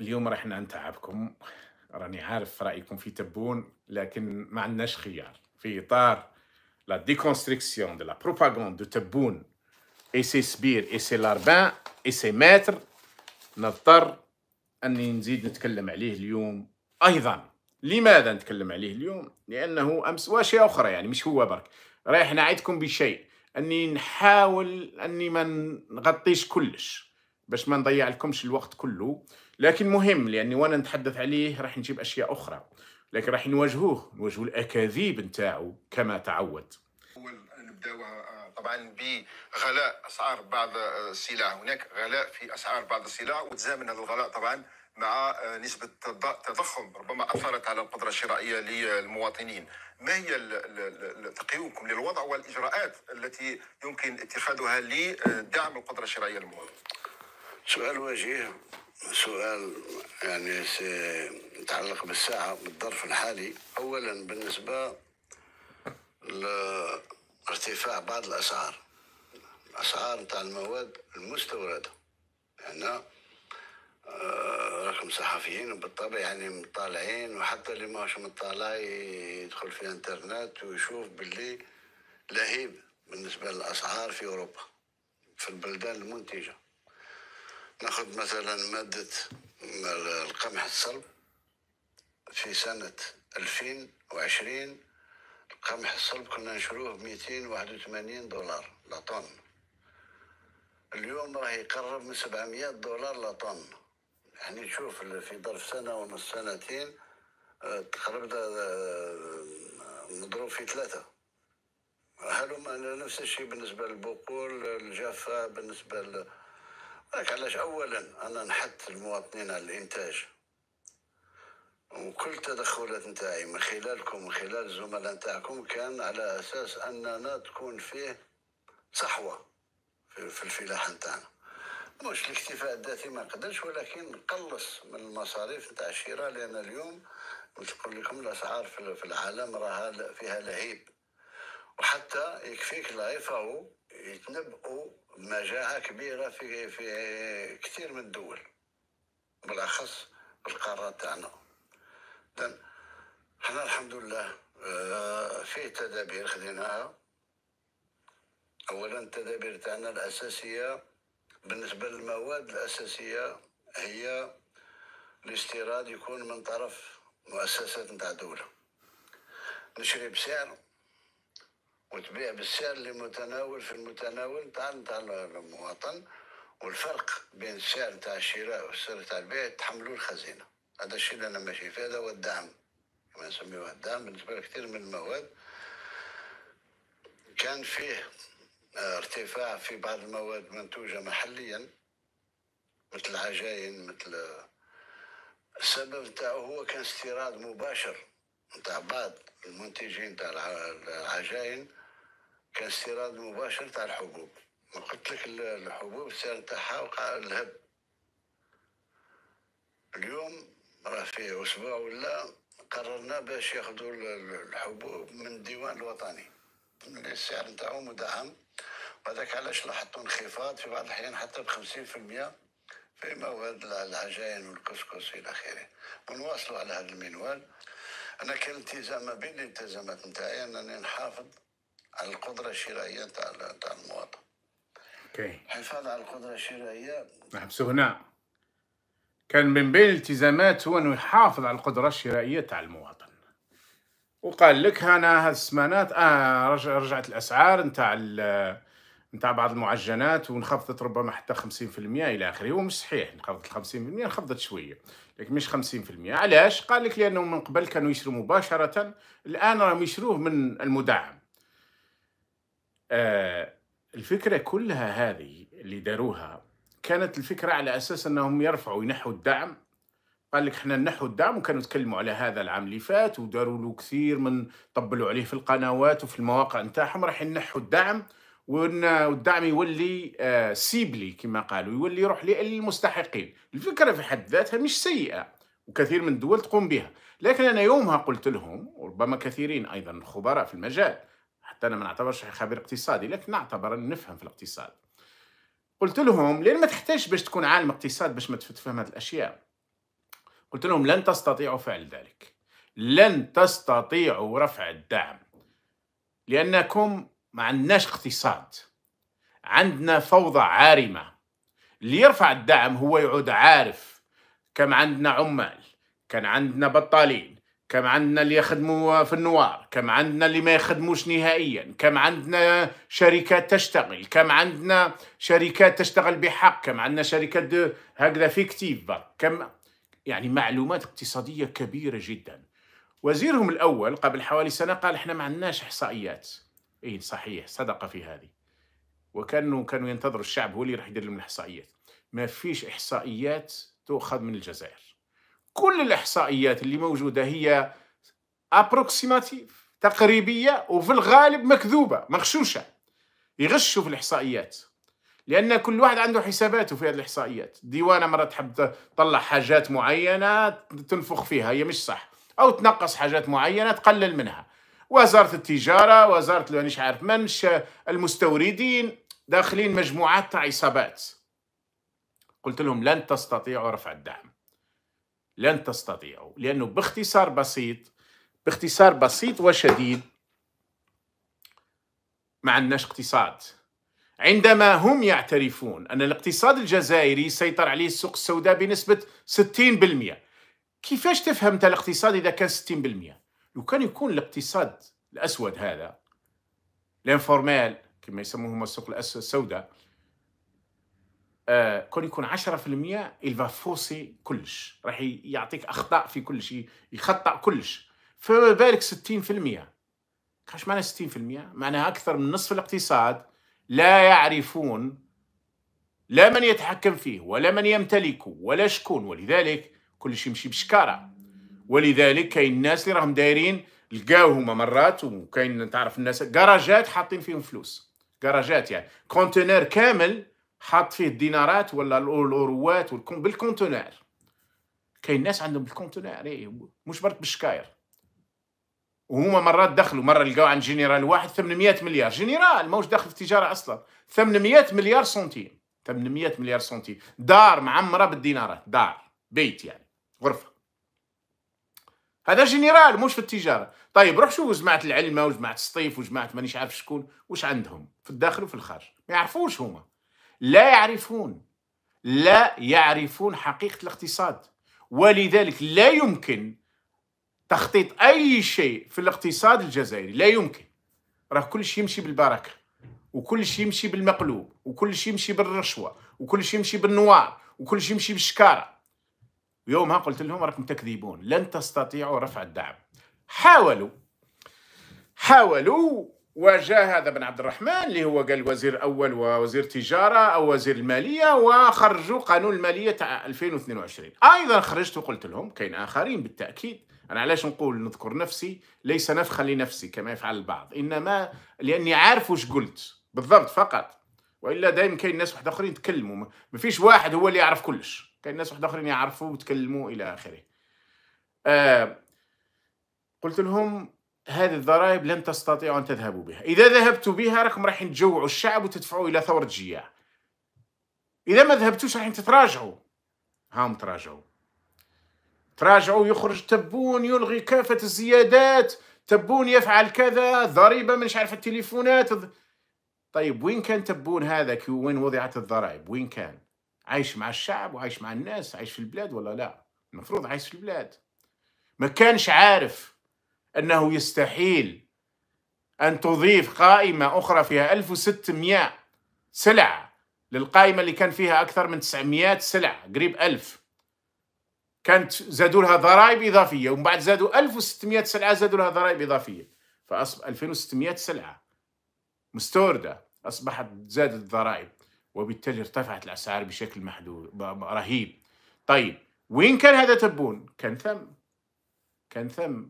اليوم راح نتعبكم راني عارف رايكم في تبون لكن ما عندناش خيار في اطار لا ديكونستريكسيون دو لا بروباغوند دو تبون اي سي سبير اي سي لاربان اي سي ماتر نضطر اني نزيد نتكلم عليه اليوم ايضا لماذا نتكلم عليه اليوم لانه امس واشياء اخرى يعني مش هو برك رايح نعيدكم بشيء اني نحاول اني ما نغطيش كلش باش ما نضيع لكمش الوقت كله لكن مهم لاني وانا نتحدث عليه راح نجيب اشياء اخرى لكن راح نواجهوه نواجهوا الاكاذيب نتاعو كما تعود نبداوها طبعا بغلاء اسعار بعض السلع هناك غلاء في اسعار بعض السلع وتزامن هذا الغلاء طبعا مع نسبة تضخم ربما أثرت على القدرة الشرائية للمواطنين ما هي تقييمكم للوضع والإجراءات التي يمكن اتخاذها لدعم القدرة الشرائية للمواطن سؤال وجيه سؤال يعني يتعلق بالساعة بالظرف الحالي أولا بالنسبة لارتفاع بعض الأسعار الأسعار نتاع المواد المستوردة هنا آه، رقم صحفيين وبالطبع يعني مطالعين وحتى اللي ماهوش مطالع يدخل في الانترنت ويشوف باللي لهيب بالنسبة للأسعار في أوروبا في البلدان المنتجة ناخذ مثلا مادة القمح الصلب في سنة 2020 القمح الصلب كنا نشروه ب 281 دولار لطن اليوم راه يقرب من 700 دولار لطن يعني تشوف في ظرف سنة ونص سنتين آه، تقرب آه، مضروب في ثلاثة هلما نفس الشيء بالنسبة للبقول الجافة بالنسبة لك علاش اولا انا نحث المواطنين على الانتاج وكل التدخلات نتاعي من خلالكم من خلال الزملاء نتاعكم كان على اساس اننا تكون فيه صحوه في الفلاحه نتاعنا مش الاكتفاء الذاتي ما قدرش ولكن نقلص من المصاريف نتاع الشراء لان اليوم نقول لكم الاسعار في العالم راها فيها لهيب وحتى يكفيك العفه يتنبؤوا مجاعة كبيرة في في كثير من الدول بالأخص القارة تاعنا حنا الحمد لله آه، في تدابير خديناها أولا التدابير تاعنا الأساسية بالنسبة للمواد الأساسية هي الاستيراد يكون من طرف مؤسسات نتاع دولة نشري بسعر وتبيع بالسعر المتناول في المتناول تاع تاع المواطن والفرق بين السعر تاع الشراء والسعر تاع البيع تحملوا الخزينه هذا الشيء اللي انا ماشي فيه هذا هو الدعم كما نسميوه الدعم بالنسبه لكثير من المواد كان فيه آه، ارتفاع في بعض المواد منتوجه محليا مثل العجائن مثل آه، السبب تاعو هو كان استيراد مباشر نتاع بعض المنتجين تاع العجائن كان استيراد مباشر تاع الحبوب قلت لك الحبوب السعر تاعها وقع الهب اليوم راه فيه اسبوع ولا قررنا باش ياخذوا الحبوب من الديوان الوطني السعر نتاعو مدعم وهذاك علاش لاحظتوا انخفاض في بعض الاحيان حتى ب 50% في مواد العجائن والكسكس الى اخره ونواصلوا على هذا المنوال انا كان التزام ما بين الالتزامات نتاعي انني نحافظ عن القدرة الشرائية تاع تاع المواطن. اوكي. الحفاظ على القدرة الشرائية نحبسوا هنا. كان من بين الالتزامات هو انه يحافظ على القدرة الشرائية تاع المواطن. وقال لك انا هالسمانات آه رجعت الاسعار نتاع نتاع بعض المعجنات وانخفضت ربما حتى 50% الى اخره هو مش صحيح انخفضت 50% انخفضت شويه لكن مش 50% علاش قال لك لانه من قبل كانوا يشروا مباشره الان راهم يشروه من المدعم آه الفكرة كلها هذه اللي داروها كانت الفكرة على أساس أنهم يرفعوا ينحوا الدعم قال لك احنا نحو الدعم وكانوا يتكلموا على هذا العام اللي فات وداروا له كثير من طبلوا عليه في القنوات وفي المواقع نتاعهم راح ينحوا الدعم والدعم يولي آه، سيبلي كما قالوا يولي يروح للمستحقين الفكرة في حد ذاتها مش سيئة وكثير من الدول تقوم بها لكن أنا يومها قلت لهم وربما كثيرين أيضا خبراء في المجال حتى أنا ما نعتبرش خبير اقتصادي لكن نعتبر نفهم في الاقتصاد قلت لهم لأن ما تحتاجش باش تكون عالم اقتصاد باش ما تفهم هذه الأشياء قلت لهم لن تستطيعوا فعل ذلك لن تستطيعوا رفع الدعم لأنكم ما عندناش اقتصاد عندنا فوضى عارمة اللي يرفع الدعم هو يعود عارف كم عندنا عمال كان عندنا بطالين كم عندنا اللي يخدموا في النوار كم عندنا اللي ما يخدموش نهائيا كم عندنا شركات تشتغل كم عندنا شركات تشتغل بحق كم عندنا شركات هكذا فيكتيف كم يعني معلومات اقتصادية كبيرة جدا وزيرهم الأول قبل حوالي سنة قال احنا ما عندناش إحصائيات إيه صحيح صدق في هذه وكانوا كانوا ينتظروا الشعب هو اللي راح يدير لهم الإحصائيات ما فيش إحصائيات تؤخذ من الجزائر كل الاحصائيات اللي موجوده هي ابروكسيماتيف تقريبيه وفي الغالب مكذوبه مغشوشه يغشوا في الاحصائيات لان كل واحد عنده حساباته في هذه الاحصائيات ديوانه مره تحب تطلع حاجات معينه تنفخ فيها هي مش صح او تنقص حاجات معينه تقلل منها وزاره التجاره وزاره مانيش عارف منش المستوردين داخلين مجموعات تاع عصابات قلت لهم لن تستطيعوا رفع الدعم لن تستطيعوا لأنه باختصار بسيط باختصار بسيط وشديد ما عندناش اقتصاد عندما هم يعترفون أن الاقتصاد الجزائري سيطر عليه السوق السوداء بنسبة 60% كيفاش تفهم أنت الاقتصاد إذا كان 60% لو كان يكون الاقتصاد الأسود هذا الانفورمال كما يسموه السوق السوداء آه، كون يكون 10% الفا فوسي كلش راح يعطيك اخطاء في كل شيء يخطا كلش فما بالك 60% كاش معنى 60% معناها اكثر من نصف الاقتصاد لا يعرفون لا من يتحكم فيه ولا من يمتلكه ولا شكون ولذلك كل شيء يمشي بشكاره ولذلك كاين الناس اللي راهم دايرين لقاو هما مرات وكاين تعرف الناس كراجات حاطين فيهم فلوس كراجات يعني كونتينر كامل حاط فيه الدينارات ولا الاوروات بالكونتونير كاين ناس عندهم بالكونتونير اي مش برك بالشكاير وهما مرات دخلوا مره لقاو عند جنرال واحد 800 مليار جنرال ماهوش داخل في التجاره اصلا 800 مليار سنتيم 800 مليار سنتيم دار معمره بالدينارات دار بيت يعني غرفه هذا جنرال مش في التجاره طيب روح شوف جماعه العلمه وجماعه السطيف وجماعه مانيش عارف شكون واش عندهم في الداخل وفي الخارج ما يعرفوش هما لا يعرفون لا يعرفون حقيقة الاقتصاد ولذلك لا يمكن تخطيط أي شيء في الاقتصاد الجزائري لا يمكن راه كل شيء يمشي بالبركة وكل شيء يمشي بالمقلوب وكل شيء يمشي بالرشوة وكل شيء يمشي بالنوار وكل شيء يمشي بالشكارة يومها قلت لهم راكم تكذبون لن تستطيعوا رفع الدعم حاولوا حاولوا وجاء هذا بن عبد الرحمن اللي هو قال وزير اول ووزير تجاره او وزير الماليه وخرجوا قانون الماليه تاع 2022 ايضا خرجت وقلت لهم كاين اخرين بالتاكيد انا علاش نقول نذكر نفسي ليس نفخا لنفسي كما يفعل البعض انما لاني عارف واش قلت بالضبط فقط والا دائما كاين ناس واحد اخرين يتكلموا ما فيش واحد هو اللي يعرف كلش كاين ناس واحد اخرين يعرفوا ويتكلموا الى اخره آه قلت لهم هذه الضرائب لن تستطيعوا أن تذهبوا بها إذا ذهبتوا بها راكم رايحين تجوعوا الشعب وتدفعوا إلى ثورة جياع إذا ما ذهبتوش رايحين تتراجعوا هاهم تراجعوا تراجعوا يخرج تبون يلغي كافة الزيادات تبون يفعل كذا ضريبة منش عارف التليفونات طيب وين كان تبون هذا وين وضعت الضرائب وين كان عايش مع الشعب وعايش مع الناس عايش في البلاد ولا لا المفروض عايش في البلاد ما كانش عارف أنه يستحيل أن تضيف قائمة أخرى فيها 1600 سلعة للقائمة اللي كان فيها أكثر من 900 سلعة قريب 1000 كانت زادوا لها ضرائب إضافية ومن بعد زادوا 1600 سلعة زادوا لها ضرائب إضافية فأصبح 2600 سلعة مستوردة أصبحت زادت الضرائب وبالتالي ارتفعت الأسعار بشكل محدود رهيب طيب وين كان هذا تبون؟ كان ثم كان ثم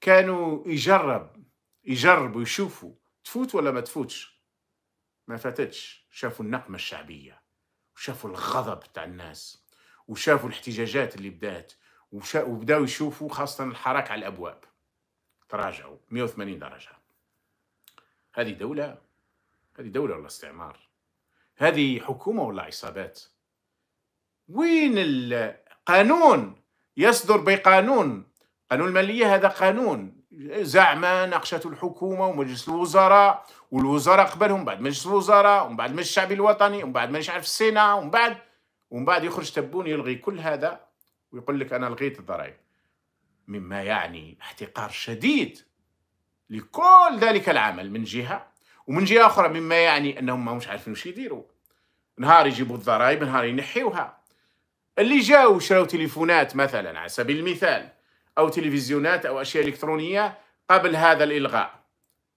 كانوا يجرب يجربوا يشوفوا تفوت ولا ما تفوتش ما فاتتش شافوا النقمة الشعبية وشافوا الغضب تاع الناس وشافوا الاحتجاجات اللي بدات وشا... وبداوا يشوفوا خاصة الحراك على الأبواب تراجعوا 180 درجة هذه دولة هذه دولة ولا استعمار هذه حكومة ولا عصابات وين القانون يصدر بقانون قانون المالية هذا قانون زعما ناقشته الحكومة ومجلس الوزراء والوزراء قبلهم بعد مجلس الوزراء ومن بعد مجلس الشعبي الوطني ومن بعد مانيش عارف السينا ومن بعد ومن بعد يخرج تبون يلغي كل هذا ويقول لك أنا لغيت الضرائب مما يعني احتقار شديد لكل ذلك العمل من جهة ومن جهة أخرى مما يعني أنهم ما مش عارفين واش يديروا نهار يجيبوا الضرائب نهار ينحيوها اللي جاوا شراو تليفونات مثلا على سبيل المثال أو تلفزيونات أو أشياء إلكترونية قبل هذا الإلغاء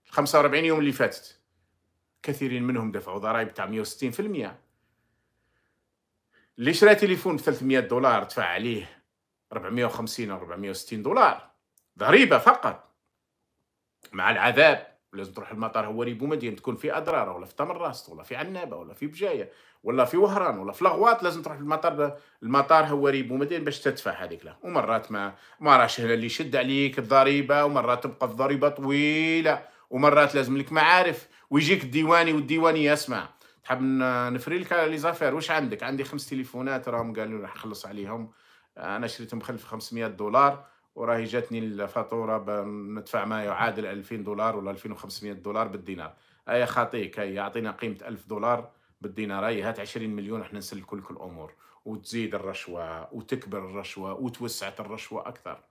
45 يوم اللي فاتت كثيرين منهم دفعوا ضرائب تاع 160% اللي شرا تليفون ب 300 دولار دفع عليه 450 أو 460 دولار ضريبة فقط مع العذاب لازم تروح المطار هو ريبو مدين تكون في أضرار ولا في تمر راست ولا في عنابة ولا في بجاية ولا في وهران ولا في لغوات لازم تروح للمطار المطار هو ريب ومدين باش تدفع هذيك لا ومرات ما ما راش هنا اللي يشد عليك الضريبه ومرات تبقى الضريبه طويله ومرات لازم لك معارف ويجيك الديواني والديواني اسمع تحب نفري لك لي زافير واش عندك عندي خمس تليفونات راهم قالوا راح نخلص عليهم انا شريتهم بخلف 500 دولار وراهي جاتني الفاتوره ندفع ما يعادل 2000 دولار ولا 2500 دولار بالدينار اي خاطيك اي اعطينا قيمه 1000 دولار بالدينارية هات 20 مليون احنا نسلك لك الأمور وتزيد الرشوة وتكبر الرشوة وتوسعت الرشوة أكثر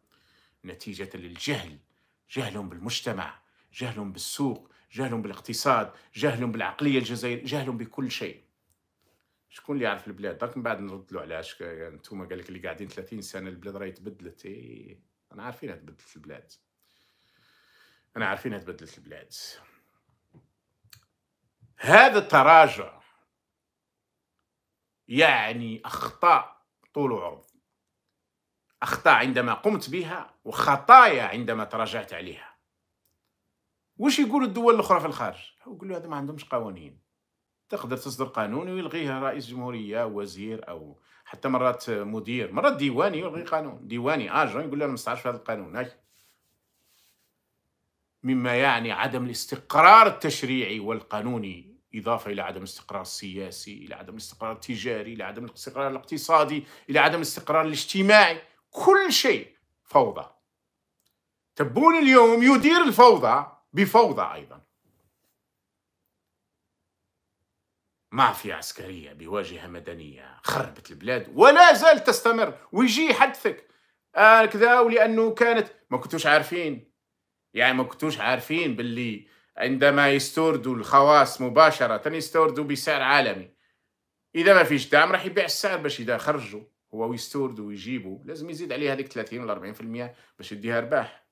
نتيجة للجهل جهلهم بالمجتمع جهلهم بالسوق جهلهم بالاقتصاد جهلهم بالعقلية الجزائرية جهلهم بكل شيء شكون اللي يعرف البلاد درك من بعد نرد له علاش انتم قال لك اللي قاعدين 30 سنه البلاد راهي تبدلت اي انا عارفينها تبدلت البلاد انا عارفينها تبدلت البلاد هذا التراجع يعني أخطاء طول وعرض أخطاء عندما قمت بها وخطايا عندما تراجعت عليها وش يقولوا الدول الأخرى في الخارج يقولوا هذا ما عندهمش قوانين تقدر تصدر قانون ويلغيه رئيس جمهورية وزير أو حتى مرات مدير مرات ديواني يلغي قانون ديواني آجون آه، يقول له أنا مستعش في هذا القانون هاي. مما يعني عدم الاستقرار التشريعي والقانوني إضافة إلى عدم الاستقرار السياسي إلى عدم الاستقرار التجاري إلى عدم الاستقرار الاقتصادي إلى عدم الاستقرار الاجتماعي كل شيء فوضى تبون اليوم يدير الفوضى بفوضى أيضا مافيا عسكرية بواجهة مدنية خربت البلاد ولا زالت تستمر ويجي يحدثك آه كذا ولأنه كانت ما كنتوش عارفين يعني ما كنتوش عارفين باللي عندما يستوردوا الخواص مباشرة يستوردوا بسعر عالمي إذا ما فيش دعم راح يبيع السعر باش إذا خرجوا هو ويستوردوا ويجيبوا لازم يزيد عليه هذيك 30 ولا 40% باش يديها رباح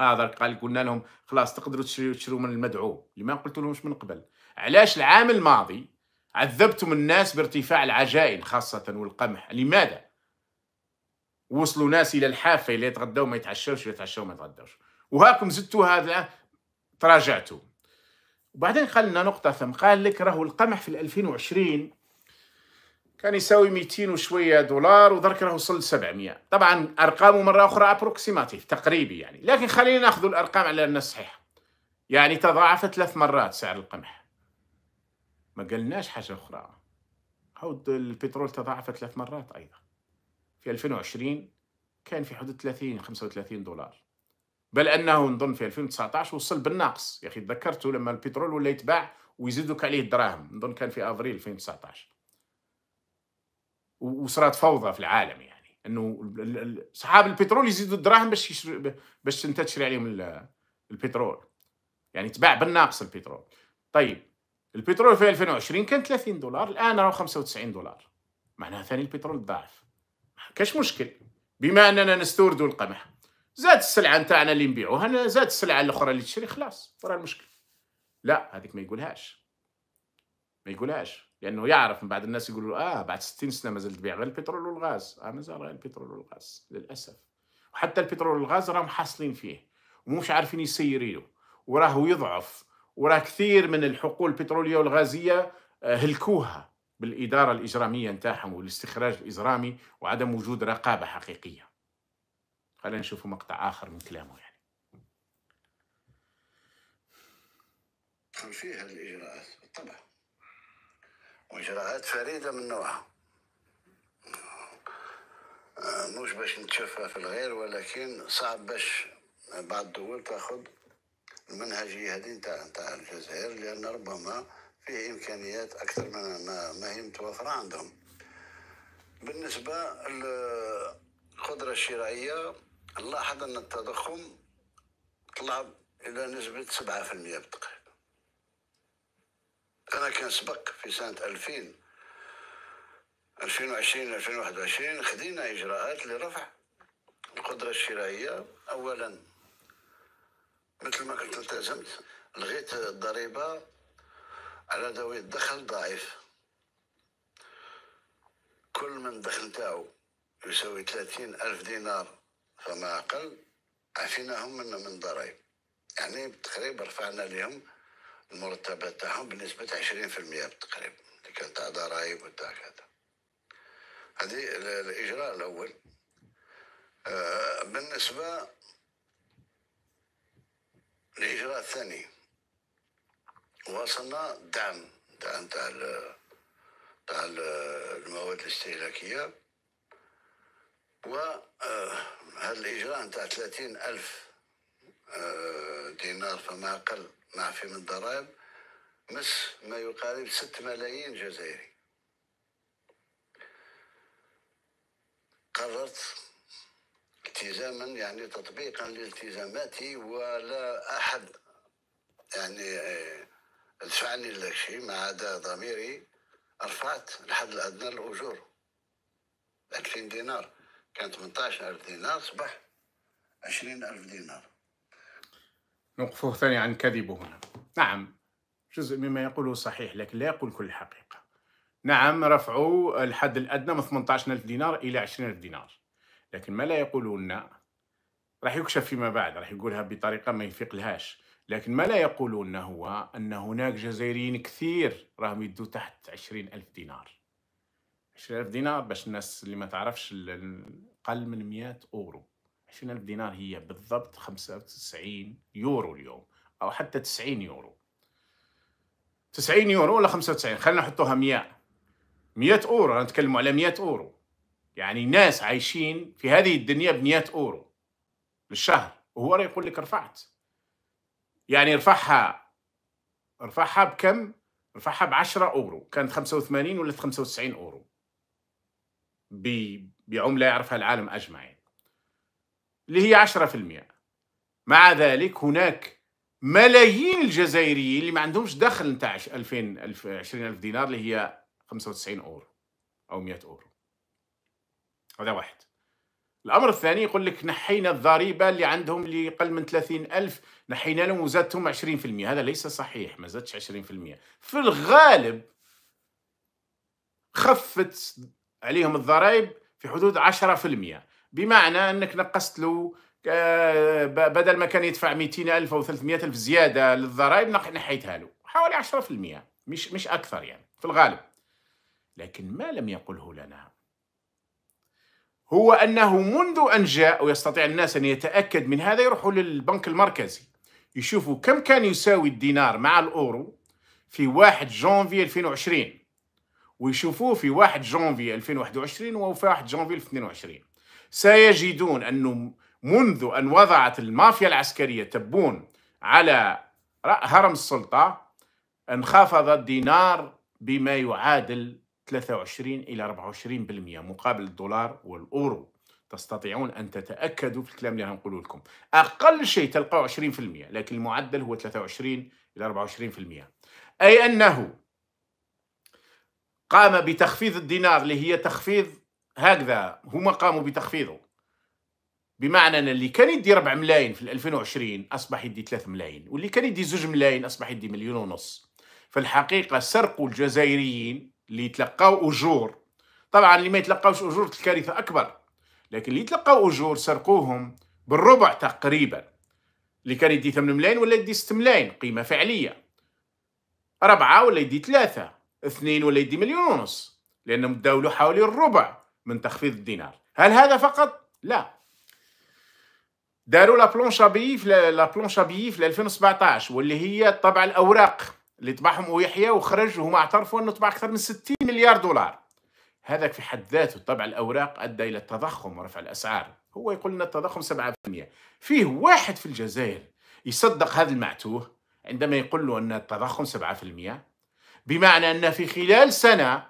هذا آه قال قلنا لهم خلاص تقدروا تشريوا تشروا من المدعوم لما قلت لهمش من قبل علاش العام الماضي عذبتم الناس بارتفاع العجائن خاصة والقمح لماذا؟ وصلوا ناس إلى الحافة اللي يتغدوا ما يتعشوش ويتعشوا ما يتغدوش وهاكم زدتوا هذا تراجعته وبعدين قال لنا نقطة ثم قال لك راهو القمح في 2020 كان يساوي 200 وشوية دولار ودرك راه وصل 700 طبعا أرقامه مرة أخرى أبروكسيماتيف تقريبي يعني لكن خلينا ناخذ الأرقام على أنها صحيحة يعني تضاعف ثلاث مرات سعر القمح ما قلناش حاجة أخرى حوض البترول تضاعف ثلاث مرات أيضا في 2020 كان في حدود 30 35 دولار بل انه نظن في 2019 وصل بالناقص يا اخي تذكرته لما البترول ولا يتباع ويزيدوك عليه الدراهم نظن كان في افريل 2019 وصارت فوضى في العالم يعني انه صحاب البترول يزيدوا الدراهم باش باش انت تشري عليهم البترول يعني تباع بالناقص البترول طيب البترول في 2020 كان 30 دولار الان راهو 95 دولار معناها ثاني البترول ضعف ما كاش مشكل بما اننا نستوردوا القمح زاد السلعه نتاعنا اللي نبيعوها زاد السلعه الاخرى اللي تشري خلاص ورا المشكل لا هذيك ما يقولهاش ما يقولهاش لانه يعرف من بعد الناس يقولوا اه بعد 60 سنه مازال تبيع غير البترول والغاز اه مازال غير البترول والغاز للاسف وحتى البترول والغاز راهم حاصلين فيه ومش عارفين يسيريو وراهو يضعف وراه كثير من الحقول البتروليه والغازيه آه، هلكوها بالاداره الاجراميه نتاعهم والاستخراج الاجرامي وعدم وجود رقابه حقيقيه خلينا نشوف مقطع آخر من كلامه يعني فيها الإجراءات بالطبع وإجراءات فريدة من نوعها آه، مش باش نتشفى في الغير ولكن صعب باش بعض الدول تاخذ المنهجية هذه نتاع نتاع الجزائر لأن ربما فيه إمكانيات أكثر من ما, ما هي متوفرة عندهم بالنسبة للقدرة الشرائية نلاحظ أن التضخم طلع إلى نسبة سبعة في المية بالتقريب أنا كان سبق في سنة ألفين ألفين وعشرين ألفين وواحد وعشرين خدينا إجراءات لرفع القدرة الشرائية أولا مثل ما كنت التزمت لغيت الضريبة على ذوي الدخل ضعيف كل من الدخل تاعو يساوي ثلاثين ألف دينار فما أقل عفيناهم من من ضرائب يعني تقريبا رفعنا لهم المرتبات تاعهم بنسبة 20% تقريبا اللي كان تاع ضرائب وتاع كذا هذه الإجراء الأول آه، بالنسبة الإجراء الثاني وصلنا دعم دعم تاع تاع المواد الاستهلاكية و آه، هذا الإجراء نتاع 30 ألف آه، دينار فما أقل معفي من الضرائب مس ما يقارب 6 ملايين جزائري قررت التزاما يعني تطبيقا لالتزاماتي ولا أحد يعني آه، دفعني لك شيء ما عدا ضميري رفعت الحد الأدنى للأجور 2000 دينار كان 18000 دينار صبح 20000 دينار نوقفه ثاني عن كذبه هنا نعم جزء مما يقوله صحيح لكن لا يقول كل الحقيقة نعم رفعوا الحد الأدنى من 18000 دينار إلى 20000 دينار لكن ما لا يقولون راح يكشف فيما بعد راح يقولها بطريقة ما يفيق لهاش لكن ما لا يقولون هو أن هناك جزائريين كثير راهم يدوا تحت 20000 دينار 20000 دينار باش الناس اللي ما تعرفش اقل من 100 اورو 20000 دينار هي بالضبط 95 يورو اليوم او حتى 90 يورو 90 يورو ولا 95 خلينا نحطوها 100 100 اورو نتكلموا على 100 اورو يعني ناس عايشين في هذه الدنيا ب 100 اورو للشهر وهو راه يقول لك رفعت يعني رفعها رفعها بكم؟ رفعها ب 10 اورو كانت 85 ولا 95 اورو بعمله يعرفها العالم اجمع يعني اللي هي 10% مع ذلك هناك ملايين الجزائريين اللي ما عندهمش دخل نتاع 2000 20000 دينار اللي هي 95 اورو او 100 اورو هذا واحد الامر الثاني يقول لك نحينا الضريبه اللي عندهم اللي قل من 30000 نحينا لهم وزادتهم 20% هذا ليس صحيح ما زادتش 20% في الغالب خفت عليهم الضرائب في حدود 10% بمعنى أنك نقصت له آه، بدل ما كان يدفع 200 ألف أو 300 ألف زيادة للضرائب نحيتها له حوالي 10% مش مش أكثر يعني في الغالب لكن ما لم يقله لنا هو أنه منذ أن جاء ويستطيع الناس أن يتأكد من هذا يروحوا للبنك المركزي يشوفوا كم كان يساوي الدينار مع الأورو في 1 جونفي 2020 ويشوفوه في 1 جانفي 2021 وفي 1 جانفي 2022 سيجدون أنه منذ أن وضعت المافيا العسكرية تبون على هرم السلطة انخفض الدينار بما يعادل 23 إلى 24% مقابل الدولار والأورو تستطيعون أن تتأكدوا في الكلام اللي هنقوله لكم أقل شيء تلقوا 20% لكن المعدل هو 23 إلى 24% أي أنه قام بتخفيض الدينار اللي هي تخفيض هكذا هما قاموا بتخفيضه بمعنى ان اللي كان يدي 4 ملايين في 2020 اصبح يدي 3 ملايين واللي كان يدي 2 ملايين اصبح يدي مليون ونص فالحقيقه سرقوا الجزائريين اللي يتلقاو اجور طبعا اللي ما يتلقاوش اجور الكارثه اكبر لكن اللي يتلقاو اجور سرقوهم بالربع تقريبا اللي كان يدي 8 ملايين ولا يدي 6 ملايين قيمه فعليه ربعه ولا يدي ثلاثه 2 ولا يدي مليون ونص لانهم داولوا حوالي الربع من تخفيض الدينار هل هذا فقط لا داروا لا بلونش بي في لا بلونش بي في 2017 واللي هي طبع الاوراق اللي طبعهم ويحيى وخرج وهم اعترفوا انه طبع اكثر من 60 مليار دولار هذا في حد ذاته طبع الاوراق ادى الى التضخم ورفع الاسعار هو يقول لنا التضخم 7% فيه واحد في الجزائر يصدق هذا المعتوه عندما يقول له ان التضخم 7% بمعنى أن في خلال سنة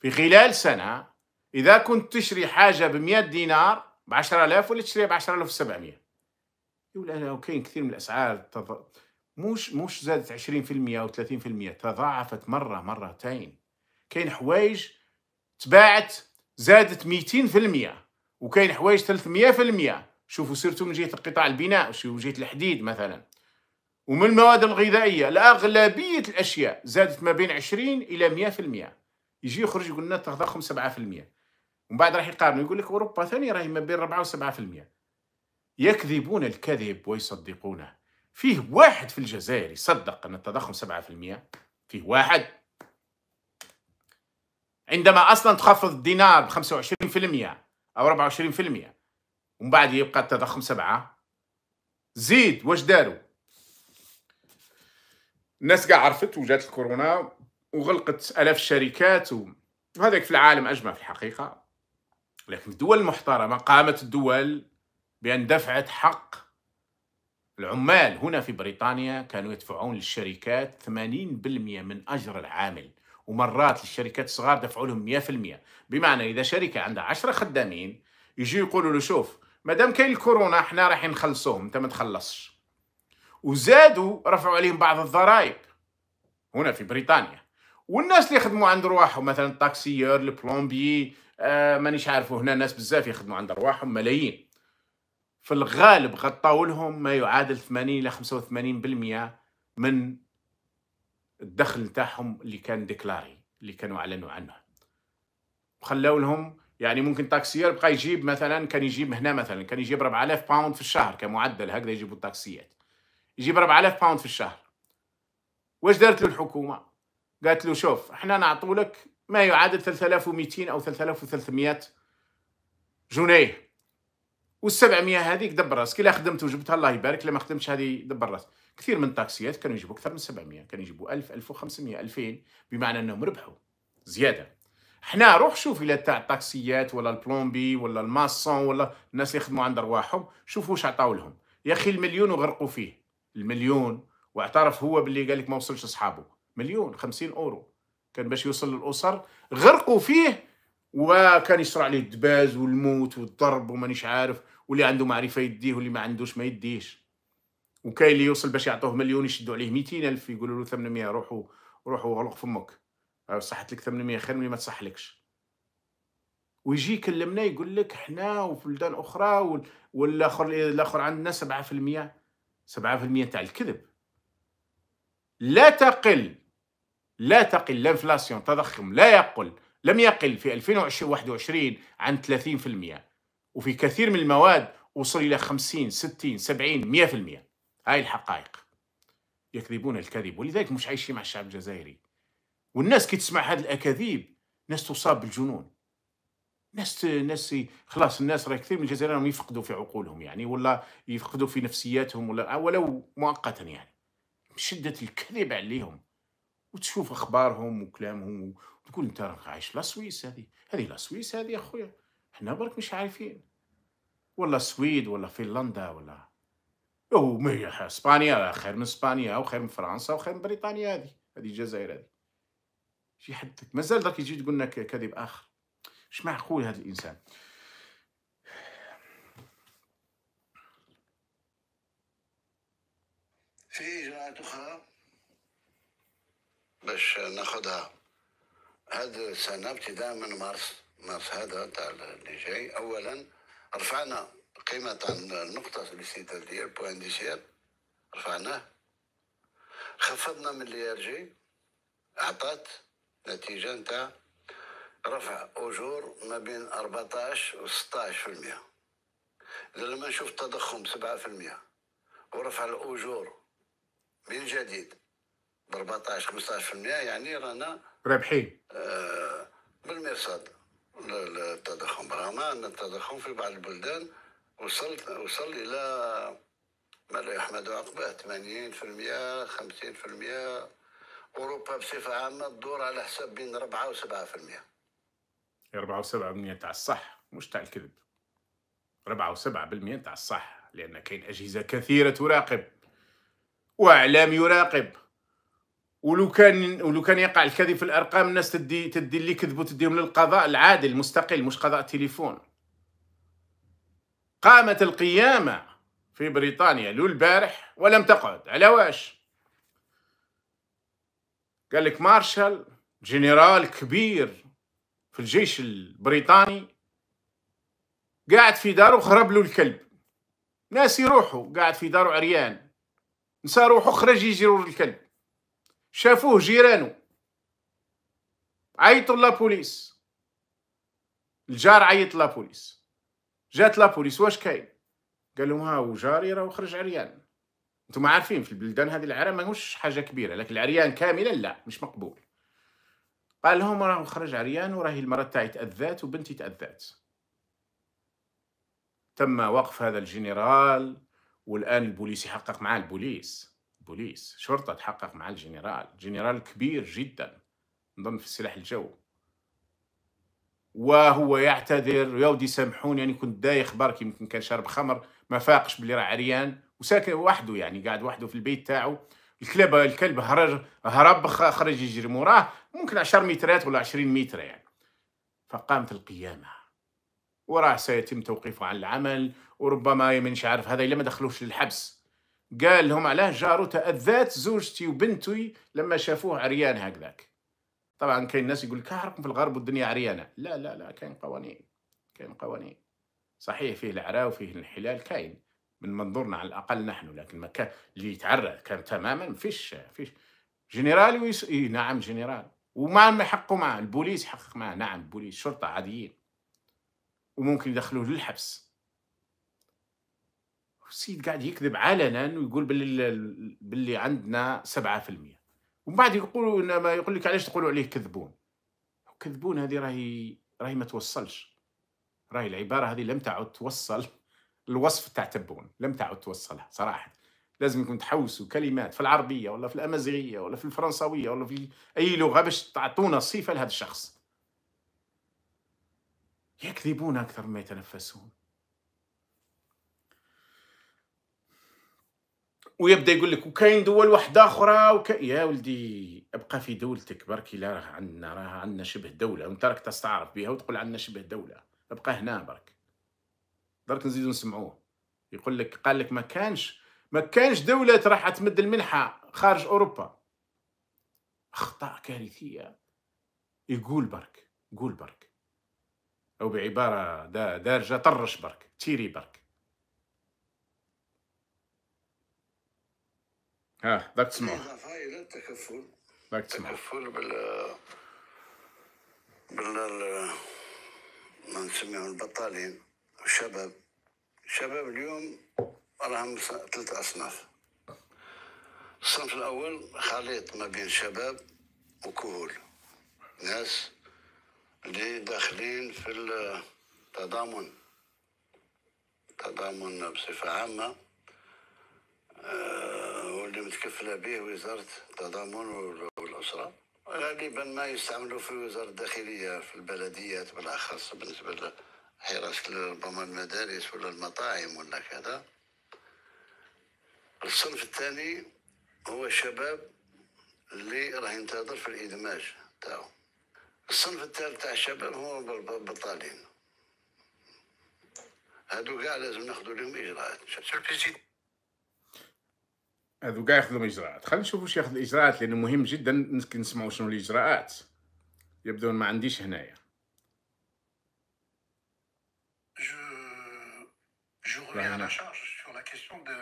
في خلال سنة إذا كنت تشري حاجة بمئة دينار بعشرة ألاف ولا تشريها بعشرة ألاف وسبعمئة يقول أنا أوكي كثير من الأسعار تض... مش موش زادت عشرين في المئة أو ثلاثين في المئة تضاعفت مرة مرتين كاين حوايج تباعت زادت ميتين في المئة وكاين حوايج ثلاثمئة في المئة شوفوا سيرتو من جهة القطاع البناء وجهة الحديد مثلاً ومن المواد الغذائية لأغلبية الأشياء زادت ما بين 20 إلى 100% يجي يخرج يقول لنا التضخم 7% ومن بعد راح يقارنوا يقول لك أوروبا ثانية راهي ما بين 4 و7% يكذبون الكذب ويصدقونه فيه واحد في الجزائر يصدق أن التضخم 7% فيه واحد عندما أصلا تخفض الدينار ب 25% أو 24% ومن بعد يبقى التضخم 7 زيد واش داروا الناس كاع عرفت وجات الكورونا وغلقت الاف الشركات وهذاك في العالم اجمع في الحقيقه لكن الدول المحترمه قامت الدول بان دفعت حق العمال هنا في بريطانيا كانوا يدفعون للشركات 80% من اجر العامل ومرات للشركات الصغار دفعوا لهم 100% بمعنى اذا شركه عندها 10 خدامين يجي يقولوا له شوف مادام كاين الكورونا احنا راح نخلصوهم انت ما تخلصش وزادوا رفعوا عليهم بعض الضرائب هنا في بريطانيا والناس اللي يخدموا عند رواحهم مثلا الطاكسيور البلومبي آه مانيش عارفه هنا ناس بزاف يخدموا عند رواحهم ملايين في الغالب غطاو لهم ما يعادل 80 الى 85% من الدخل نتاعهم اللي كان ديكلاري اللي كانوا اعلنوا عنه وخلاو لهم يعني ممكن تاكسيير بقى يجيب مثلا كان يجيب هنا مثلا كان يجيب 4000 باوند في الشهر كمعدل هكذا يجيبوا الطاكسيات يجيب 4000 باوند في الشهر واش دارت له الحكومه قالت له شوف احنا نعطوا لك ما يعادل 3200 او 3300 جنيه و 700 هذيك دبر راسك الا خدمت وجبتها الله يبارك الا ما خدمتش هذه دبر راسك كثير من التاكسيات كانوا يجيبوا اكثر من 700 كانوا يجيبوا 1000 1500 2000 بمعنى انهم ربحوا زياده حنا روح شوف الى تاع التاكسيات ولا البلومبي ولا الماسون ولا الناس اللي يخدموا عند رواحهم شوفوا واش عطاو لهم يا اخي المليون وغرقوا فيه المليون واعترف هو باللي قال لك ما وصلش اصحابه مليون خمسين اورو كان باش يوصل للاسر غرقوا فيه وكان يشرع عليه الدباز والموت والضرب ومانيش عارف واللي عنده معرفه يديه واللي ما عندوش ما يديش وكاين اللي يوصل باش يعطوه مليون يشدوا عليه 200 الف يقولوا له 800 روحوا روحوا غلق فمك آه، صحت لك 800 خير من ما تصحلكش ويجي يكلمنا يقول لك حنا وفي بلدان اخرى والاخر الاخر عندنا 7% 7% تاع الكذب لا تقل لا تقل الانفلاسيون تضخم لا يقل لم يقل في 2021 عن 30% وفي كثير من المواد وصل إلى 50 60 70 100% هاي الحقائق يكذبون الكذب ولذلك مش عايشين مع الشعب الجزائري والناس كي تسمع هذه الأكاذيب ناس تصاب بالجنون ناس ناس خلاص الناس راه كثير من الجزائر راهم يفقدوا في عقولهم يعني ولا يفقدوا في نفسياتهم ولا ولو مؤقتا يعني من شده الكذب عليهم وتشوف اخبارهم وكلامهم وتقول انت راك عايش لا سويس هذه هذه لا سويس هذه اخويا حنا برك مش عارفين ولا السويد ولا فنلندا ولا او مي اسبانيا خير من اسبانيا وخير من فرنسا وخير من بريطانيا هذه هذه الجزائر هذه شي حد مازال درك يجي تقول لنا كذب اخر مش معقول هذا الانسان في اجراءات اخرى باش ناخذها هذا السنه ابتداء من مارس مارس هذا تاع اللي جاي اولا رفعنا قيمه النقطه الاستثنائيه بوان ديسير رفعناه خفضنا من الار اعطت نتيجه نتاع رفع اجور ما بين 14 و 16% لما نشوف التضخم 7% ورفع الاجور من جديد ب 14 15% يعني رانا رابحين آه بالمرصاد التضخم رغم ان التضخم في بعض البلدان وصل وصل الى ما لا يحمد عقبه 80% 50% اوروبا بصفه عامه تدور على حساب بين 4 و 7% هي 4.7% تاع الصح مش تاع الكذب 4.7% تاع الصح لأن كاين أجهزة كثيرة تراقب وإعلام يراقب ولو كان ولو كان يقع الكذب في الارقام الناس تدي تدي اللي كذبوا تديهم للقضاء العادل المستقل مش قضاء تليفون قامت القيامه في بريطانيا لو البارح ولم تقعد على واش قال لك مارشال جنرال كبير في الجيش البريطاني قاعد في داره خرب له الكلب ناس يروحوا قاعد في داره عريان نسى روحه خرج يجيرو الكلب شافوه جيرانه عيطوا لابوليس الجار عيط لابوليس جات لابوليس واش كاين قال لهم ها وجاري راهو خرج عريان انتم عارفين في البلدان هذه العرام ماهوش حاجه كبيره لكن العريان كامله لا مش مقبول قال لهم راه مخرج عريان وراهي المرأة تاعي تأذات وبنتي تأذات تم وقف هذا الجنرال والآن البوليس يحقق مع البوليس بوليس شرطة تحقق مع الجنرال جنرال كبير جدا نظن في السلاح الجو وهو يعتذر ويودي سامحوني يعني كنت دايخ برك يمكن كان شارب خمر ما فاقش بلي راه عريان وساكن وحده يعني قاعد وحده في البيت تاعو الكلب الكلب هرج هرب خرج يجري موراه ممكن 10 مترات ولا 20 متر يعني فقامت القيامة وراه سيتم توقيفه عن العمل وربما منش عارف هذا إلا ما دخلوش للحبس قال لهم علاه جارو تأذات زوجتي وبنتي لما شافوه عريان هكذاك طبعا كاين ناس يقول لك آه، راكم في الغرب والدنيا عريانة لا لا لا كاين قوانين كاين قوانين صحيح فيه العراء وفيه الانحلال كاين من منظورنا على الاقل نحن لكن ما كان اللي يتعرى كان تماما فيش فيش جنرال ويس... نعم جنرال وما ما يحققوا معاه البوليس حقق معاه نعم البوليس شرطة عاديين وممكن يدخلوه للحبس السيد قاعد يكذب علنا ويقول باللي, باللي عندنا المية ومن بعد يقولوا انما يقول لك علاش تقولوا عليه كذبون كذبون هذه راهي راهي ما توصلش راهي العباره هذه لم تعد توصل الوصف تاع تبون لم تعد توصلها صراحه لازمكم تحوسوا كلمات في العربيه ولا في الامازيغيه ولا في الفرنساويه ولا في اي لغه باش تعطونا صفه لهذا الشخص يكذبون اكثر مما يتنفسون ويبدا يقول لك وكاين دول واحده اخرى وك... يا ولدي ابقى في دولتك بركي لا راه عندنا راه عندنا شبه دوله وانت راك تستعرف بها وتقول عندنا شبه دوله ابقى هنا برك درك نزيدو نسمعوه يقول لك قال لك ما كانش ما كانش دولة راح تمد المنحة خارج أوروبا أخطاء كارثية يقول برك قول برك أو بعبارة دا دارجة طرش برك تيري برك ها ذاك تسمع ذاك تسمع تكفل بال بال ما نسميهم البطالين الشباب الشباب اليوم راهم ثلاث أصناف الصنف الأول خليط ما بين شباب وكهول ناس اللي داخلين في التضامن التضامن بصفة عامة آه، واللي متكفلة به وزارة التضامن والأسرة غالبا ما يستعملوا في وزارة الداخلية في البلديات بالأخص بالنسبة لحراسة ربما المدارس ولا المطاعم ولا كذا الصنف الثاني هو الشباب اللي راه ينتظر في الإدماج تاعو الصنف الثالث تاع الشباب هو البطالين هادو كاع لازم ناخذ لهم إجراءات هادو كاع ياخذوا اجراءات خلينا نشوفوا واش ياخذ الاجراءات لانه مهم جدا نسمعوا شنو الاجراءات يبدو ما عنديش هنايا Je reviens à la charge sur la question de,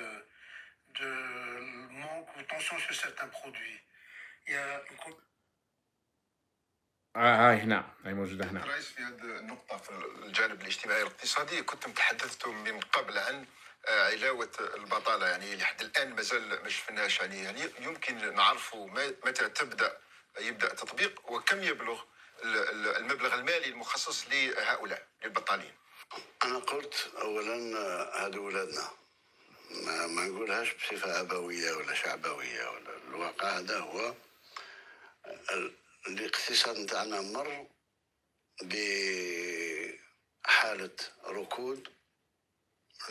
de manque ou tension sur certains produits. Il y a une... آه هاي آه، هنا هاي موجوده هنا رئيس في هذه النقطه في الجانب الاجتماعي الاقتصادي كنت تحدثتم من قبل عن آه، علاوه البطاله يعني لحد الان مازال ما شفناش يعني يعني يمكن نعرفوا متى تبدا يبدا تطبيق وكم يبلغ المبلغ المالي المخصص لهؤلاء للبطالين انا قلت اولا آه، هذو ولادنا ما, ما نقولهاش بصفة أبوية ولا شعبوية ولا الواقع هذا هو الاقتصاد نتاعنا مر بحالة ركود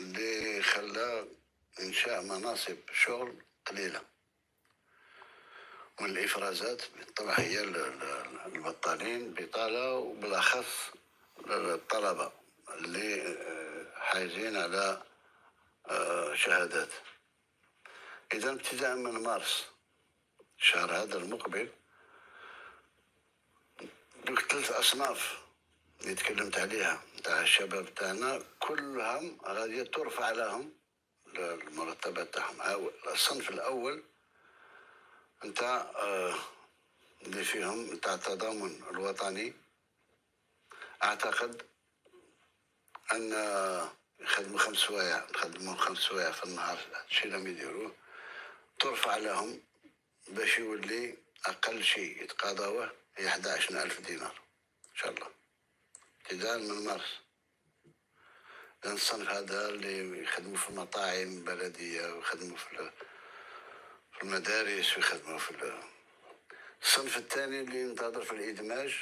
اللي خلى إنشاء مناصب شغل قليلة والإفرازات بالطبع هي البطالين بطالة وبالأخص الطلبة اللي آه، حايزين على آه، شهادات إذا ابتداء من مارس الشهر هذا المقبل دوك ثلاث أصناف اللي تكلمت عليها تاع الشباب تاعنا كلهم غادي ترفع لهم المرتبات تاعهم الصنف الأول نتاع آه، اللي فيهم نتاع التضامن الوطني أعتقد أن يخدموا خمس سوايع نخدمو خمس سوايع في النهار هادشي راهم يديروه ترفع لهم باش يولي أقل شيء يتقاضاوه هي حدا ألف دينار إن شاء الله ابتداء من مارس لأن الصنف هذا اللي يخدموا في المطاعم البلدية ويخدموا في في المدارس ويخدموا في الصنف الثاني اللي ينتظر في الإدماج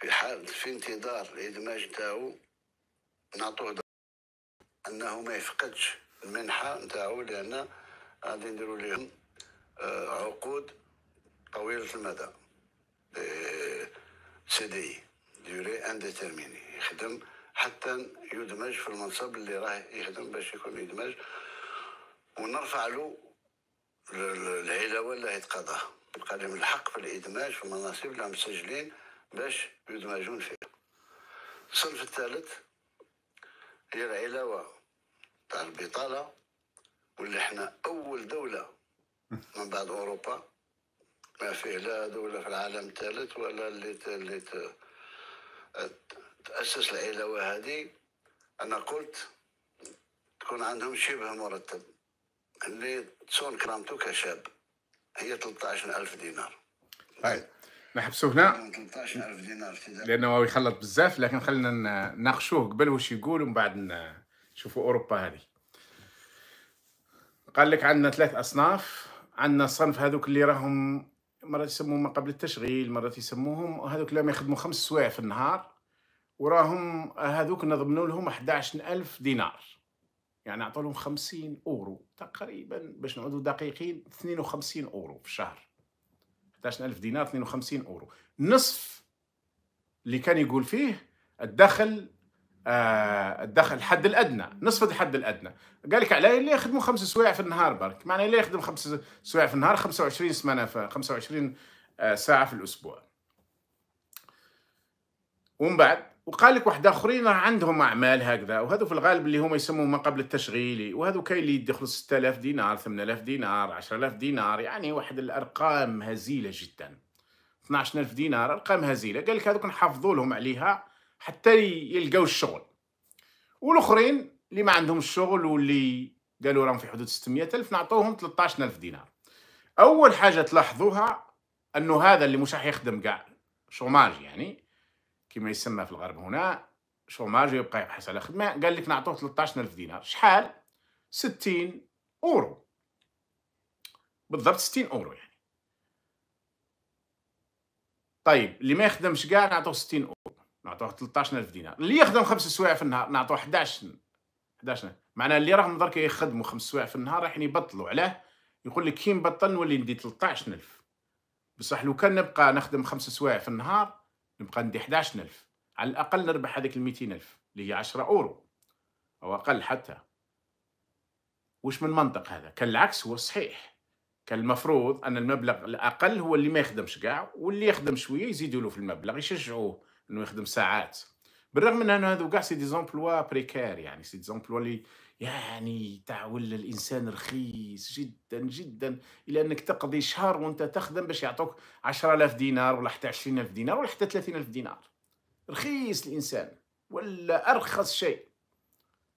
في حال في انتظار الادماج تاعو نعطوه انه ما يفقدش المنحه نتاعو لان غادي نديرو لهم آه، عقود طويله المدى سي ديوري انديتيرميني يخدم حتى يدمج في المنصب اللي راه يخدم باش يكون يدمج ونرفع له العلاوه اللي يتقاضاها يبقى لهم الحق في الادماج في المناصب اللي مسجلين باش يدمجون فيه الصنف الثالث هي العلاوة تاع البطالة واللي احنا أول دولة من بعد أوروبا ما فيه لا دولة في العالم الثالث ولا اللي اللي تأسس العلاوة هذه أنا قلت تكون عندهم شبه مرتب اللي تصون كرامته كشاب هي 13 ألف دينار أي. طيب. نحبسوه هنا 13000 دينار لانه هو يخلط بزاف لكن خلينا نناقشوه قبل واش يقول ومن بعد نشوفوا اوروبا هذه قال لك عندنا ثلاث اصناف عندنا صنف هذوك اللي راهم مرات يسموهم ما قبل التشغيل مرات يسموهم هذوك اللي يخدموا خمس سوايع في النهار وراهم هذوك نضمنوا لهم 11000 دينار يعني اعطوا لهم 50 اورو تقريبا باش نعودوا دقيقين 52 اورو في الشهر 11000 دينار 52 اورو نصف اللي كان يقول فيه الدخل آه الدخل الحد الادنى نصف الحد الادنى قال لك علاه اللي يخدموا خمس سوايع في النهار برك معناه اللي يخدم خمس سوايع في النهار 25 سمانه في 25 آه ساعه في الاسبوع ومن بعد وقال لك واحد اخرين راه عندهم اعمال هكذا وهذو في الغالب اللي هما يسموا ما قبل التشغيلي وهذو كاين اللي يدخلوا 6000 دينار 8000 دينار 10000 دينار يعني واحد الارقام هزيله جدا 12000 دينار ارقام هزيله قال لك هذوك نحافظوا لهم عليها حتى يلقاو الشغل والاخرين اللي ما عندهم الشغل واللي قالوا راهم في حدود 600000 نعطوهم 13000 دينار اول حاجه تلاحظوها انه هذا اللي مش راح يخدم كاع شوماج يعني كما يسمى في الغرب هنا شوماج يبقى يبحث على خدمه قال لك نعطوه 13 الف دينار شحال 60 اورو بالضبط 60 اورو يعني طيب اللي ما يخدمش كاع نعطوه 60 اورو نعطوه 13 الف دينار اللي يخدم خمس سوايع في النهار نعطوه 11 11 نعم. معناها اللي راهم درك يخدموا خمس سوايع في النهار راح يبطلوا علاه يقول لك كي نبطل نولي ندي 13 الف بصح لو كان نبقى نخدم خمس سوايع في النهار نبقى ندي 11000 على الاقل نربح هذيك ال 200000 اللي هي 10 اورو او اقل حتى واش من منطق هذا كان العكس هو الصحيح كان المفروض ان المبلغ الاقل هو اللي ما يخدمش كاع واللي يخدم شويه يزيدوا له في المبلغ يشجعوه انه يخدم ساعات بالرغم من انه هذو كاع سي ديزومبلوا بريكير يعني سي ديزومبلوا اللي يعني تاع ولا الانسان رخيص جدا جدا الى انك تقضي شهر وانت تخدم باش يعطوك 10000 دينار ولا حتى 20000 دينار ولا حتى 30000 دينار رخيص الانسان ولا ارخص شيء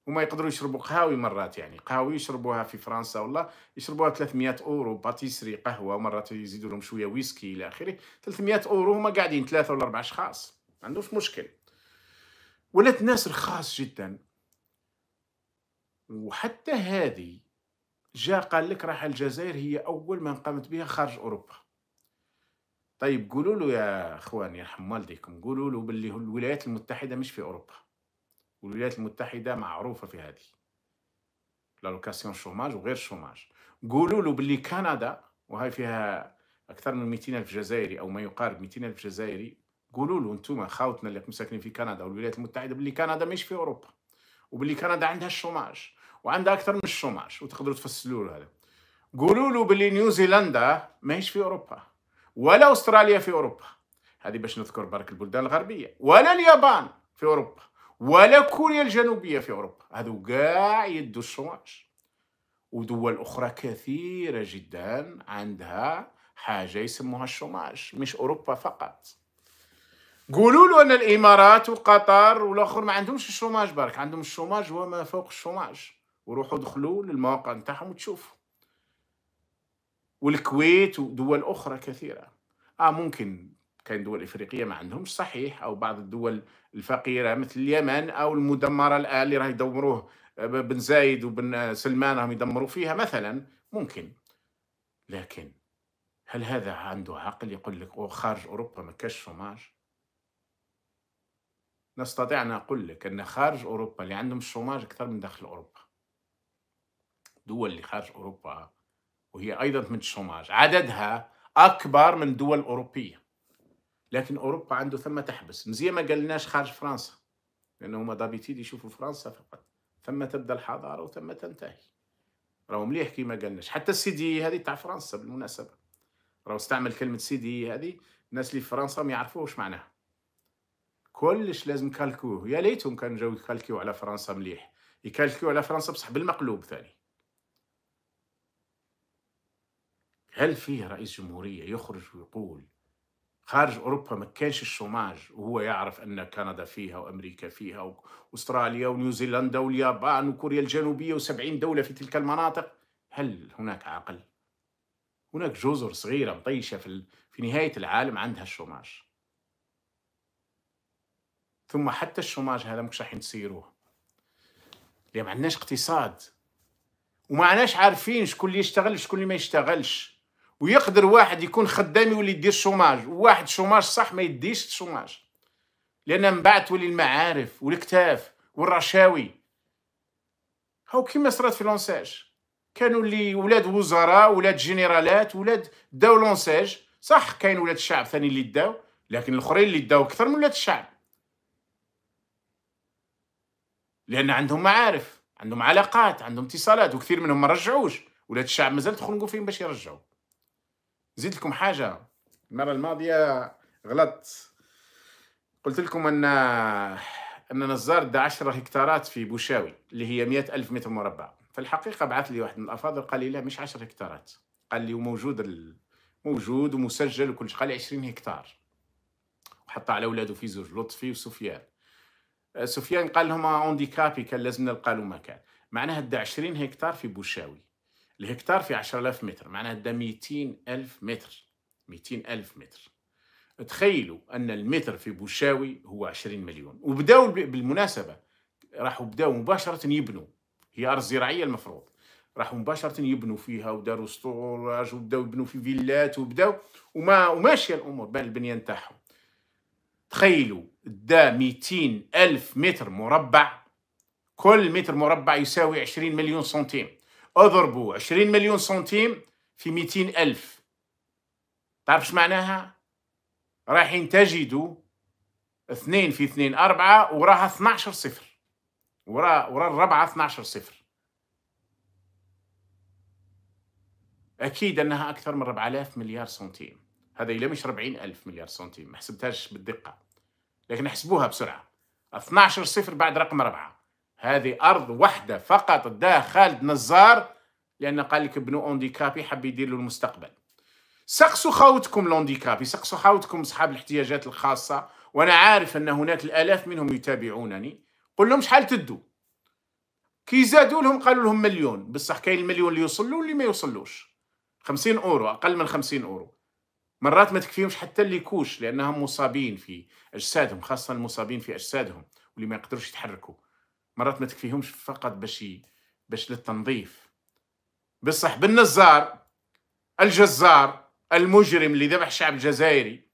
وما يقدروا يشربوا قهاوي مرات يعني قهاوي يشربوها في فرنسا ولا يشربوها 300 اورو باتيسري قهوه مرات يزيدوا لهم شويه ويسكي الى اخره 300 اورو هما قاعدين ثلاثه ولا اربع اشخاص ما عندوش مشكل ولات ناس رخاص جدا وحتى هذه جا قال لك راح الجزائر هي أول من قامت بها خارج أوروبا طيب قولوا له يا اخواني يرحم والديكم قولوا له باللي الولايات المتحده مش في اوروبا والولايات المتحده معروفه في هذه لا لوكاسيون شوماج وغير شوماج قولوا له باللي كندا وهي فيها اكثر من 200 الف جزائري او ما يقارب 200 الف جزائري قولوا له انتم خاوتنا اللي مساكنين في كندا والولايات المتحده باللي كندا مش في اوروبا وباللي كندا عندها الشوماج وعندها اكثر من الشوماج وتقدروا تفسروا له هذا قولوا له باللي نيوزيلندا ماهيش في اوروبا ولا استراليا في اوروبا هذه باش نذكر برك البلدان الغربيه ولا اليابان في اوروبا ولا كوريا الجنوبيه في اوروبا هذو كاع يدوا الشوماج ودول اخرى كثيره جدا عندها حاجه يسموها الشوماج مش اوروبا فقط قولوا له ان الامارات وقطر والاخر ما عندهمش الشوماج برك عندهم الشوماج وما فوق الشوماج وروحوا ادخلوا للمواقع نتاعهم وتشوفوا والكويت ودول اخرى كثيره اه ممكن كاين دول افريقيه ما عندهمش صحيح او بعض الدول الفقيره مثل اليمن او المدمره الان اللي راه يدمروه آه، بن زايد وبن سلمان راهم يدمروا فيها مثلا ممكن لكن هل هذا عنده عقل يقول لك أو خارج اوروبا ما كاش شوماج نستطيع ان اقول لك ان خارج اوروبا اللي عندهم الشوماج اكثر من داخل اوروبا دول اللي خارج أوروبا وهي أيضا من الشوماج عددها أكبر من دول أوروبية لكن أوروبا عنده ثم تحبس مزيان ما قالناش خارج فرنسا لأنه هما دابيتيد يشوفوا فرنسا فقط ثم تبدأ الحضارة وثم تنتهي راهو مليح كيما قالناش حتى السيدي هذه تاع فرنسا بالمناسبة راهو استعمل كلمة سيدي هذه الناس اللي في فرنسا ما يعرفوش معناها كلش لازم كالكو يا ليتهم كان جاو يكالكيو على فرنسا مليح يكالكيو على فرنسا بصح بالمقلوب ثاني هل فيه رئيس جمهورية يخرج ويقول خارج أوروبا ما كانش الشوماج وهو يعرف أن كندا فيها وأمريكا فيها وأستراليا ونيوزيلندا واليابان وكوريا الجنوبية وسبعين دولة في تلك المناطق هل هناك عقل؟ هناك جزر صغيرة مطيشة في, في نهاية العالم عندها الشوماج ثم حتى الشوماج هذا مش راح تسيروه لأن ما عندناش اقتصاد وما عندناش عارفين شكون اللي يشتغل شكون اللي ما يشتغلش ويقدر واحد يكون خدام يولي يدير شوماج وواحد شوماج صح ما يديش شوماج لان من بعد تولي المعارف والكتاف والرشاوي هاو كيما صرات في لونساج كانوا اللي ولاد وزراء ولاد جنرالات ولاد داو لونساج صح كاين ولاد الشعب ثاني اللي داو لكن الاخرين اللي داو اكثر من ولاد الشعب لان عندهم معارف عندهم علاقات عندهم اتصالات وكثير منهم ما رجعوش ولاد الشعب مازال تخنقوا فيهم باش يرجعوا زيد لكم حاجه المره الماضيه غلطت قلت لكم ان ان نزار دا عشرة هكتارات في بوشاوي اللي هي مئة ألف متر مربع في الحقيقه بعث لي واحد من الافاضل قال لي لا مش عشرة هكتارات قال لي وموجود ال... موجود ومسجل وكل شيء قال لي عشرين هكتار وحط على اولاده في زوج لطفي وسفيان سفيان قال لهم اونديكابي آه، كان لازم نلقى له مكان معناها دا عشرين هكتار في بوشاوي الهكتار في 10000 متر معناها ده 200000 متر 200000 متر تخيلوا أن المتر في بوشاوي هو 20 مليون وبداوا بالمناسبة راحوا بداوا مباشرة يبنوا هي أرض زراعية المفروض راحوا مباشرة يبنوا فيها وداروا ستوراج وبداوا يبنوا في فيلات وبداوا وما وماشية الأمور بين البنية نتاعهم تخيلوا دا 200 ألف متر مربع كل متر مربع يساوي 20 مليون سنتيم اضربوا 20 مليون سنتيم في 200 ألف تعرف ايش معناها؟ رايحين تجدوا 2 في 2 4 وراها 12 صفر ورا ورا الربعة 12 صفر أكيد أنها أكثر من 4000 مليار سنتيم هذا إلا مش 40 ألف مليار سنتيم ما حسبتهاش بالدقة لكن احسبوها بسرعة 12 صفر بعد رقم 4 هذه أرض وحدة فقط اداها خالد نزار لأن قال لك ابنه أونديكابي حب يدير له المستقبل سقسوا خاوتكم لونديكابي سقسوا خاوتكم أصحاب الاحتياجات الخاصة وأنا عارف أن هناك الآلاف منهم يتابعونني قل لهم شحال تدوا كي زادوا لهم قالوا لهم مليون بصح كاين المليون اللي يوصلوا واللي ما يوصلوش 50 اورو اقل من 50 اورو مرات ما تكفيهمش حتى اللي كوش لانهم مصابين في اجسادهم خاصه المصابين في اجسادهم واللي ما يقدروش يتحركوا مرات ما تكفيهمش فقط باش باش للتنظيف بصح بالنزار الجزار المجرم اللي ذبح الشعب الجزائري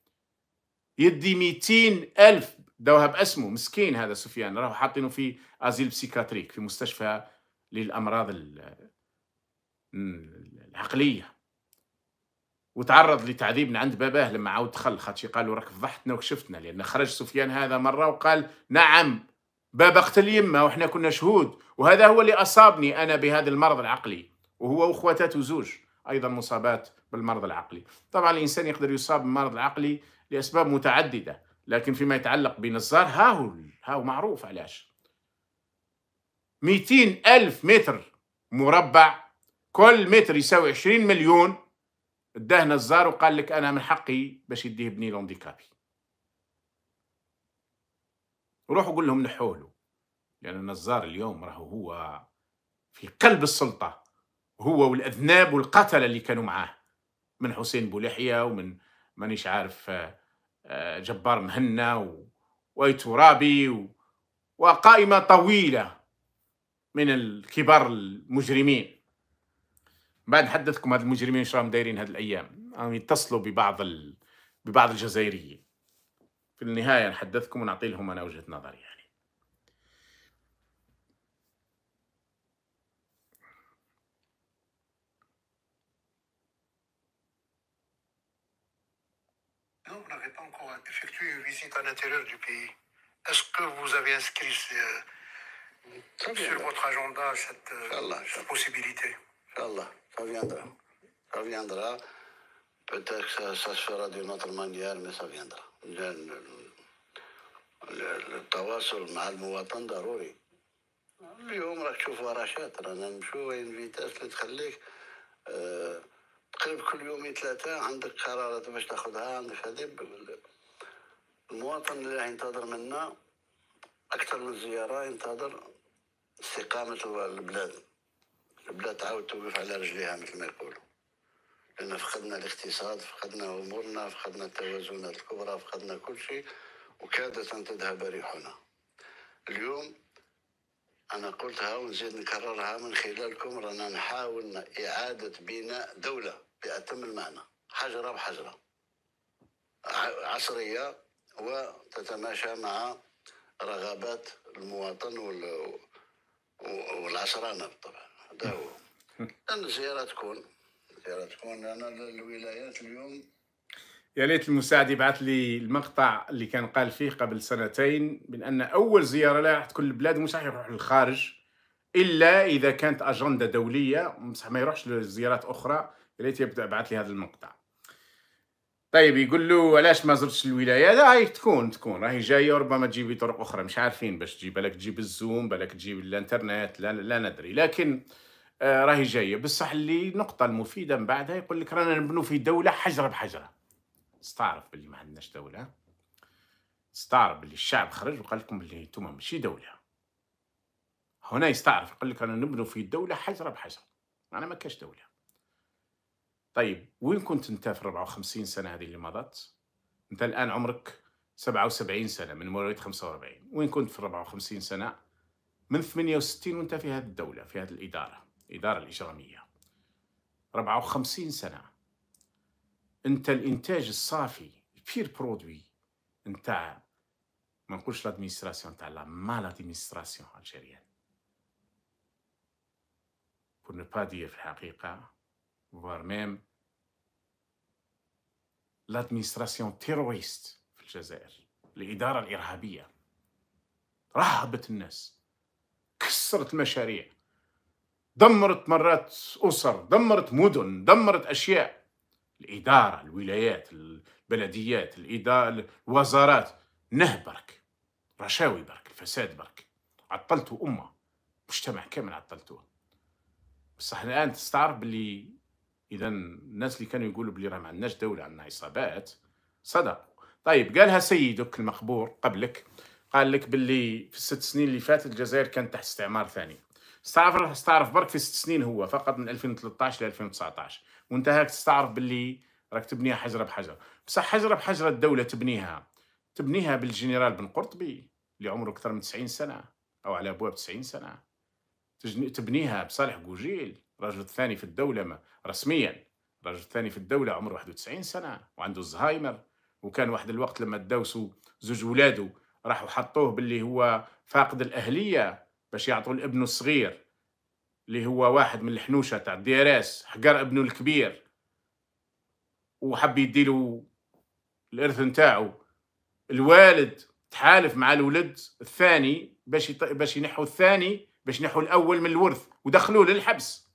يدي 200 ألف دوها باسمه مسكين هذا سفيان راهو حاطينه في ازيل بسيكاتريك في مستشفى للامراض العقليه وتعرض لتعذيب من عند باباه لما عاود دخل خاطر قالوا راك فضحتنا وكشفتنا لان خرج سفيان هذا مره وقال نعم باب قتل يما وحنا كنا شهود وهذا هو اللي أصابني أنا بهذا المرض العقلي وهو وأخوته زوج أيضا مصابات بالمرض العقلي طبعا الإنسان يقدر يصاب بالمرض العقلي لأسباب متعددة لكن فيما يتعلق بنزار هاو هاو معروف علاش 200 ألف متر مربع كل متر يساوي 20 مليون اداه نزار وقال لك انا من حقي باش يديه بني لونديكابي روحوا قول لهم نحوا لأن النزار اليوم راهو هو في قلب السلطة هو والأذناب والقتلة اللي كانوا معاه من حسين بولحية ومن مانيش عارف آه، آه، جبار مهنا ترابي وقائمة طويلة من الكبار المجرمين بعد نحدثكم هاد المجرمين شراهم دايرين هاد الأيام راهم يتصلوا ببعض ال... ببعض الجزائريين في النهاية نحدثكم ونعطي لهم أنا وجهة نظري يعني ça viendra. Ça viendra. Peut-être que ça, ça se fera d'une autre manière, mais ça viendra. التواصل مع المواطن ضروري اليوم راك تشوف ورشات رانا وين فيتاس اللي تخليك أه تقريب كل يومين ثلاثة عندك قرارات باش تاخذها عندك هذه المواطن اللي راح ينتظر منا أكثر من زيارة ينتظر استقامة البلاد البلاد تعاود توقف على رجليها مثل ما يقولوا لان فقدنا الاقتصاد فقدنا امورنا فقدنا التوازنات الكبرى فقدنا كل شيء وكادت ان تذهب ريحنا اليوم انا قلتها ونزيد نكررها من خلالكم رانا نحاول اعاده بناء دوله باتم المعنى حجره بحجره عصريه وتتماشى مع رغبات المواطن والعصرانه بالطبع هذا هو الزياره تكون تكون انا الولايات اليوم يا ليت المساعد يبعث لي المقطع اللي كان قال فيه قبل سنتين من ان اول زياره له راح تكون البلاد مش راح يروح للخارج الا اذا كانت اجنده دوليه بصح ما يروحش لزيارات اخرى يا ليت يبدا يبعث لي هذا المقطع طيب يقول له علاش ما زرتش الولايه هاي تكون تكون راهي جايه ربما تجي بطرق اخرى مش عارفين باش تجي بالك تجيب الزوم بالك تجيب الانترنت لا, لا ندري لكن آه، راهي جايه بصح اللي النقطه المفيده من بعدها يقول لك رانا نبنوا في دوله حجره بحجره استعرف باللي ما عندناش دوله استعرف باللي الشعب خرج وقال لكم اللي انتم ماشي دوله هنا يستعرف يقول لك رانا نبنوا في دوله حجره بحجره انا ما كاش دوله طيب وين كنت انت في 54 سنه هذه اللي مضت انت الان عمرك 77 سنه من مواليد 45 وين كنت في 54 سنه من 68 وانت في هذه الدوله في هذه الاداره الإدارة الإجرامية 54 سنة أنت الإنتاج الصافي البير برودوي نتاع ما نقولش لادمينستراسيون تاع لا مال ادمينستراسيون الجيريان كنا ne في الحقيقة فوار ميم لادمينستراسيون تيرويست في الجزائر الإدارة الإرهابية رهبت الناس كسرت المشاريع دمرت مرات أسر دمرت مدن دمرت أشياء الإدارة الولايات البلديات الإدارة الوزارات نهب برك رشاوي برك الفساد برك عطلتوا أمة مجتمع كامل عطلتوه بصح الآن تستعرف بلي إذا الناس اللي كانوا يقولوا بلي راه ما عندناش دولة عندنا عصابات صدقوا طيب قالها سيدك المقبور قبلك قال لك بلي في الست سنين اللي فاتت الجزائر كانت تحت استعمار ثاني استعرف استعرف برك في ست سنين هو فقط من 2013 ل 2019 وانت هاك تستعرف باللي راك تبنيها حجره بحجره بصح حجره بحجره الدوله تبنيها تبنيها بالجنرال بن قرطبي اللي عمره اكثر من 90 سنه او على ابواب 90 سنه تبنيها بصالح قوجيل رجل ثاني في الدوله ما رسميا رجل ثاني في الدوله عمره 91 سنه وعنده الزهايمر وكان واحد الوقت لما تداوسوا زوج ولاده راحوا حطوه باللي هو فاقد الاهليه باش يعطوا لابنه الصغير اللي هو واحد من الحنوشه تاع الدي ار اس حقر ابنه الكبير وحب يديله الارث نتاعو الوالد تحالف مع الولد الثاني باش يط... باش ينحوا الثاني باش ينحوا الاول من الورث ودخلوه للحبس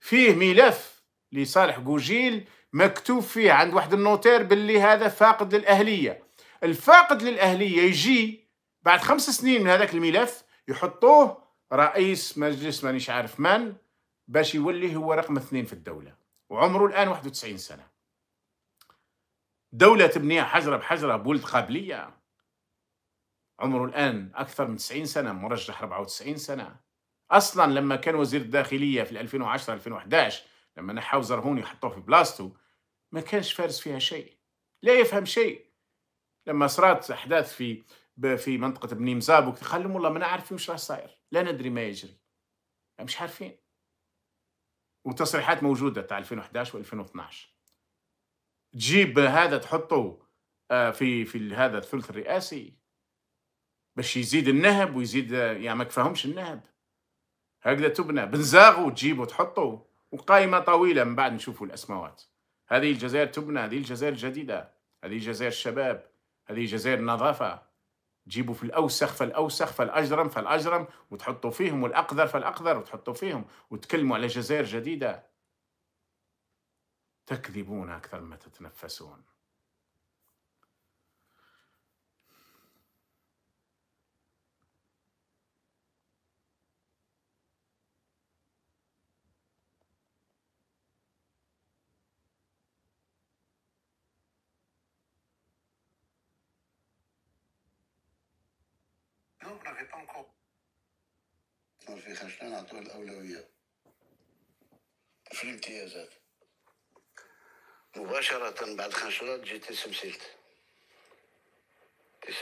فيه ملف لصالح جوجيل مكتوب فيه عند واحد النوتير باللي هذا فاقد للاهليه الفاقد للاهليه يجي بعد خمس سنين من هذاك الملف يحطوه رئيس مجلس مانيش عارف من باش يولي هو رقم اثنين في الدولة وعمره الآن 91 سنة دولة تبنيها حجرة بحجرة بولد قابلية عمره الآن أكثر من 90 سنة مرجح 94 سنة أصلا لما كان وزير الداخلية في 2010 2011 لما نحاو زرهوني وحطوه في بلاستو ما كانش فارس فيها شيء لا يفهم شيء لما صارت أحداث في في منطقه بني مزاب خلهم والله ما نعرف مش راح صاير لا ندري ما يجري مش عارفين وتصريحات موجوده تاع 2011 و2012 تجيب هذا تحطه آه، في في هذا الثلث الرئاسي باش يزيد النهب ويزيد آه، يعني ما كفاهمش النهب هكذا تبنى بنزاغو تجيبه تحطه وقائمه طويله من بعد نشوفوا الاسماوات هذه الجزائر تبنى هذه الجزائر الجديده هذه جزائر الشباب هذه جزائر النظافه جيبوا في الاوسخ فالاوسخ فالاجرم فالاجرم وتحطوا فيهم والاقذر فالاقذر وتحطوا فيهم وتكلموا على جزائر جديده تكذبون اكثر ما تتنفسون ثلاثة عشان الأولوية في الامتيازات مباشرة بعد خنشرات جيت سمسيلت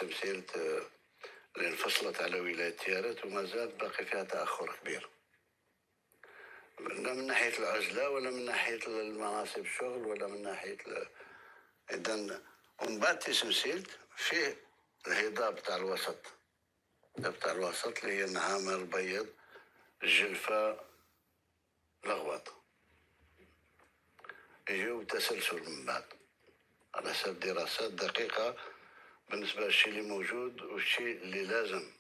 سمسيلت آه، لأن انفصلت على ولاية تيارات وما زالت باقي فيها تأخر كبير لا من ناحية العزلة ولا من ناحية المناصب الشغل ولا من ناحية إذا ومن بعد تسمسلت فيه الهضاب تاع الوسط بتاع الوسط اللي هي نعامة البيض الجلفة لغوط يجيو تسلسل من بعد على حسب دراسات دقيقة بالنسبة للشيء اللي موجود والشيء اللي لازم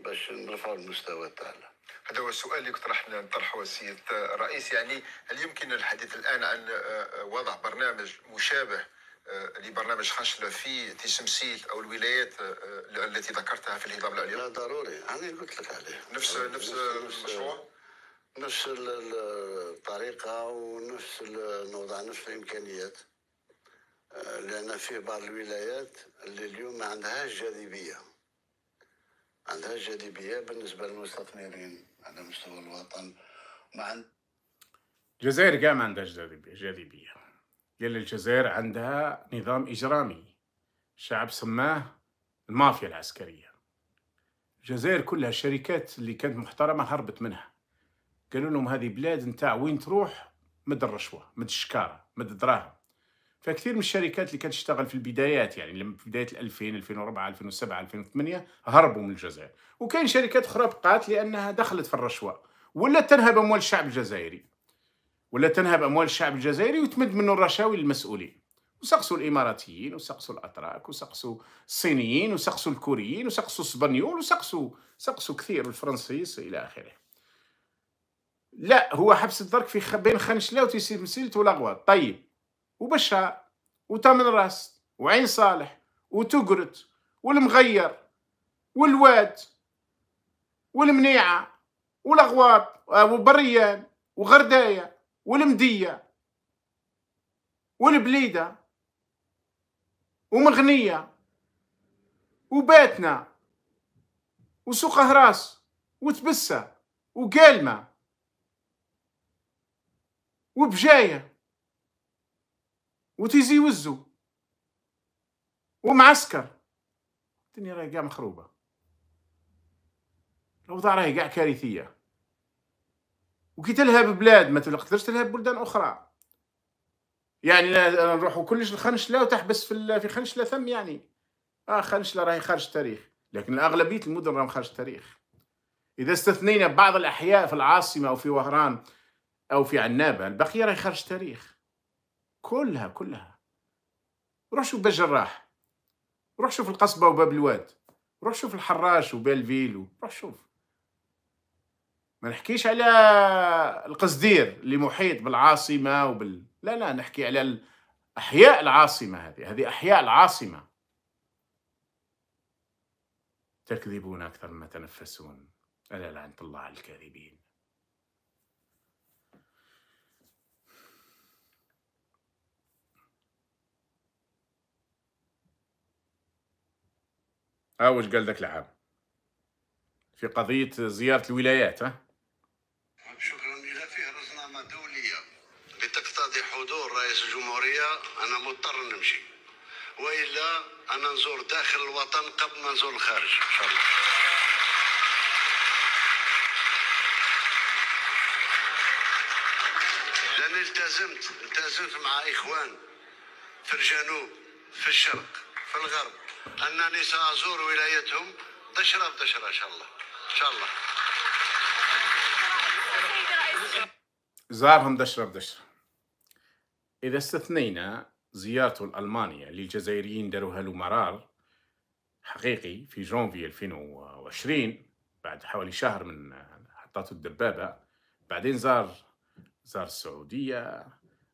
باش نرفعوا المستوى تاعنا هذا هو السؤال اللي اقترحنا نطرحه السيد الرئيس يعني هل يمكن الحديث الان عن آه، آه، وضع برنامج مشابه آه، لبرنامج خشلة في تسمسيل أو الولايات آه، آه، التي ذكرتها في الهضاب العليا؟ لا ضروري أنا قلت لك عليه نفس يعني نفس المشروع؟ نفس الطريقة ونفس نوضع نفس الإمكانيات لأن في بعض الولايات اللي اليوم ما عندهاش جاذبية عندها جاذبية بالنسبة للمستثمرين على مستوى الوطن ما عند الجزائر كاع ما عندهاش جاذبية قال الجزائر عندها نظام إجرامي شعب سماه المافيا العسكرية الجزائر كلها الشركات اللي كانت محترمة هربت منها قالوا لهم هذه بلاد نتاع وين تروح مد الرشوة مد الشكارة مد الدراهم فكثير من الشركات اللي كانت تشتغل في البدايات يعني لما في بدايه 2000 2004 2007 2008 هربوا من الجزائر وكاين شركات اخرى بقات لانها دخلت في الرشوه ولا تنهب اموال الشعب الجزائري ولا تنهب أموال الشعب الجزائري وتمد منه الرشاوي للمسؤولين وسقسوا الاماراتيين وسقسوا الاتراك وسقسوا الصينيين وسقسوا الكوريين وسقسوا الاسبانيول وسقسوا سقسوا كثير الفرنسيس الى اخره لا هو حبس الدرك في بين خنشله وتيسير مسيلت والاغواط طيب وبشار وتامن راس وعين صالح وتقرت والمغير والواد والمنيعه والاغواط آه، وبريان وغردايه والمدية والبليدة ومغنية وباتنا وسوق هراس وتبسة وقالمة وبجاية وتيزي وزو ومعسكر الدنيا راهي كاع مخروبة الأوضاع راهي كاع كارثية وكي تلهب بلاد ما تقدرش تلهب بلدان اخرى يعني نروحوا كلش لخنشله وتحبس في في خنشله ثم يعني اه خنشله راهي خارج التاريخ لكن اغلبيه المدن راهم خارج التاريخ اذا استثنينا بعض الاحياء في العاصمه او في وهران او في عنابه البقيه راهي خارج التاريخ كلها كلها روح شوف بجراح روح شوف القصبه وباب الواد روح شوف الحراش وبالفيل روح شوف ما نحكيش على القصدير اللي محيط بالعاصمة وبال لا لا نحكي على أحياء العاصمة هذه هذه أحياء العاصمة تكذبون أكثر مما تنفسون ألا لعنة الله على الكاذبين ها آه، واش قال ذاك العام في قضية زيارة الولايات ها حضور رئيس الجمهورية أنا مضطر نمشي وإلا أنا نزور داخل الوطن قبل ما نزور الخارج إن شاء الله لأني التزمت التزمت مع إخوان في الجنوب في الشرق في الغرب أنني سأزور ولايتهم دشرة بدشرة إن شاء الله إن شاء الله زارهم دشرة بدشرة إذا استثنينا زيارته لألمانيا للجزائريين داروها لو مرار حقيقي في جونفي 2020 بعد حوالي شهر من حطاته الدبابة بعدين زار زار السعودية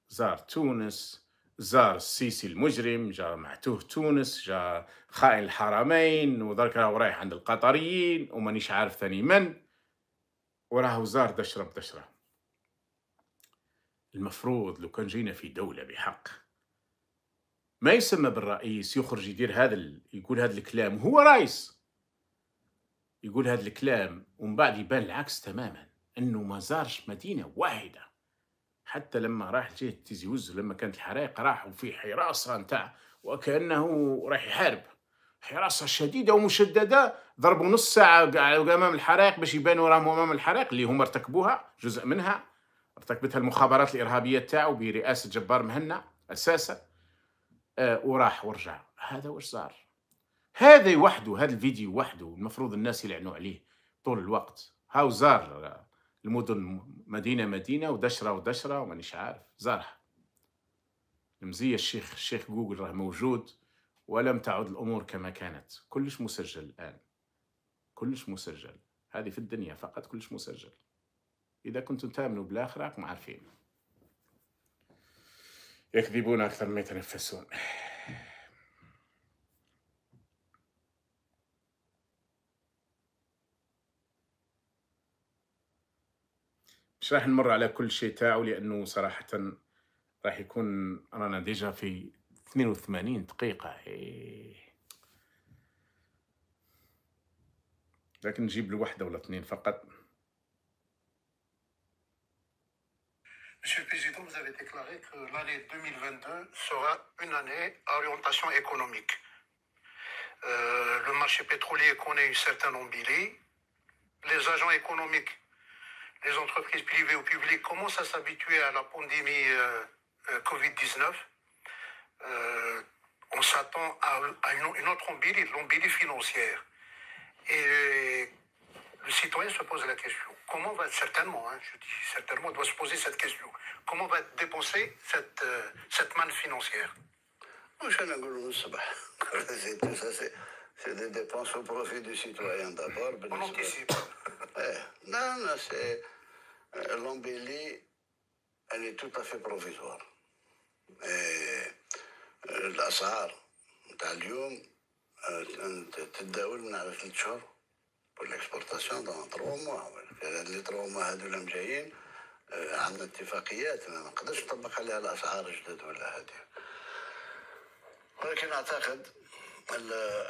زار تونس زار السيسي المجرم جاء معتوه تونس جاء خائن الحرمين ودرك راهو رايح عند القطريين ومانيش عارف ثاني من وراهو زار دشرة بدشرة المفروض لو كان جينا في دولة بحق ما يسمى بالرئيس يخرج يدير هذا ال... يقول هذا الكلام وهو رئيس يقول هذا الكلام ومن بعد يبان العكس تماما انه ما زارش مدينة واحدة حتى لما راح جهة تيزيوز لما كانت الحرائق راحوا في حراسة نتاع وكأنه راح يحارب حراسة شديدة ومشددة ضربوا نص ساعة أمام الحرائق باش يبانوا راهم أمام الحرائق اللي هم ارتكبوها جزء منها ارتكبتها المخابرات الارهابيه تاعو برئاسه جبار مهنا اساسا آه، وراح ورجع هذا واش صار هذا وحده هذا الفيديو وحده المفروض الناس يلعنوا عليه طول الوقت هاو زار المدن مدينه مدينه ودشره ودشره ومانيش عارف زارها المزيه الشيخ الشيخ جوجل راه موجود ولم تعد الامور كما كانت كلش مسجل الان كلش مسجل هذه في الدنيا فقط كلش مسجل إذا كنتم تآمنوا بالاخر راكم عارفين يكذبون أكثر ما يتنفسون مش راح نمر على كل شيء تاعو لأنه صراحة راح يكون رانا ديجا في 82 دقيقة إيه. لكن نجيب له واحدة ولا اثنين فقط Monsieur le Président, vous avez déclaré que l'année 2022 sera une année à orientation économique. Euh, le marché pétrolier connaît une certaine embilie. Les agents économiques, les entreprises privées ou publiques commencent à s'habituer à la pandémie euh, euh, Covid-19. on s'attend à, une, autre ombilie, lombilie financière. Et le citoyen se pose la question, comment va, certainement, hein, je dis certainement, doit se poser cette question, comment va dépenser cette, cette manne financière tout ça, c'est des dépenses au profit du citoyen d'abord. On anticipe. non, non, c'est. L'embellie, elle est tout à fait provisoire. Et. Lazare, Talium, Teddaoul, le char. والاكسبورتاسيون دون تروا موا هاد لي تروا موا هذو اللي جايين آه، عندنا اتفاقيات ما نقدرش نطبق عليها الاسعار الجدد ولا هادي ولكن اعتقد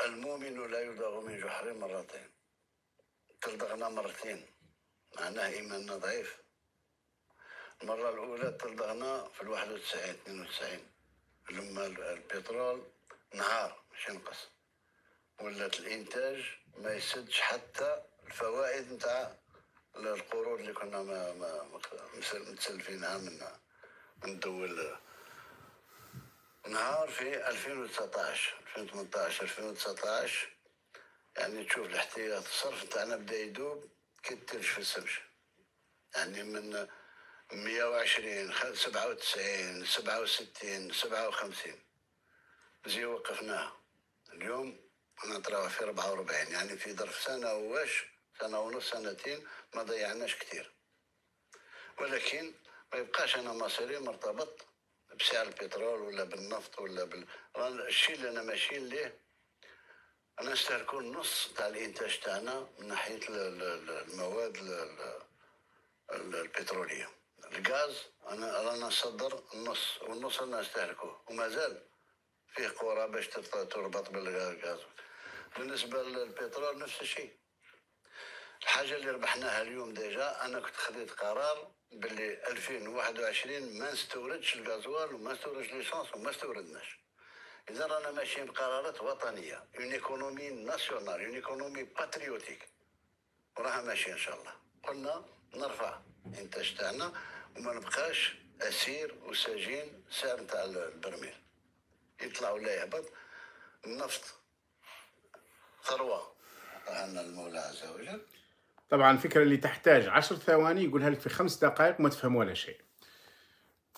المؤمن لا يلدغ من جحر مرتين تلدغنا مرتين معناه ايماننا ضعيف المره الاولى تلدغنا في الواحد وتسعين اثنين وتسعين لما البترول نهار مش ينقص ولات الانتاج ما يسدش حتى الفوائد نتاع القروض اللي كنا ما ما متسلفينها من من الدول نهار في 2019 2018 2019 يعني تشوف الاحتياط الصرف نتاعنا بدا يدوب كي الثلج في السمش يعني من 120 97 67 57 زي وقفناها اليوم انا نتراوح في 44 يعني في ظرف سنه واش سنه ونص سنتين ما ضيعناش كثير ولكن ما يبقاش انا مصيري مرتبط بسعر البترول ولا بالنفط ولا بال الشيء اللي انا ماشيين ليه انا نستهلكوا النص تاع الانتاج تاعنا من ناحيه المواد البتروليه الغاز انا رانا نصدر النص والنص رانا نستهلكوه ومازال فيه قرى باش تربط بالغاز بالنسبه للبترول نفس الشيء الحاجه اللي ربحناها اليوم ديجا انا كنت خديت قرار باللي 2021 ما نستوردش الغازوال وما نستوردش ليسونس وما استوردناش اذا رانا ماشيين بقرارات وطنيه اون ايكونومي ناسيونال اون ايكونومي باتريوتيك وراها ماشيه ان شاء الله قلنا نرفع الانتاج تاعنا وما نبقاش اسير وسجين سعر تاع البرميل يطلع ولا يهبط النفط ثروه عن المولى عز وجل طبعا الفكره اللي تحتاج عشر ثواني يقولها لك في خمس دقائق ما تفهم ولا شيء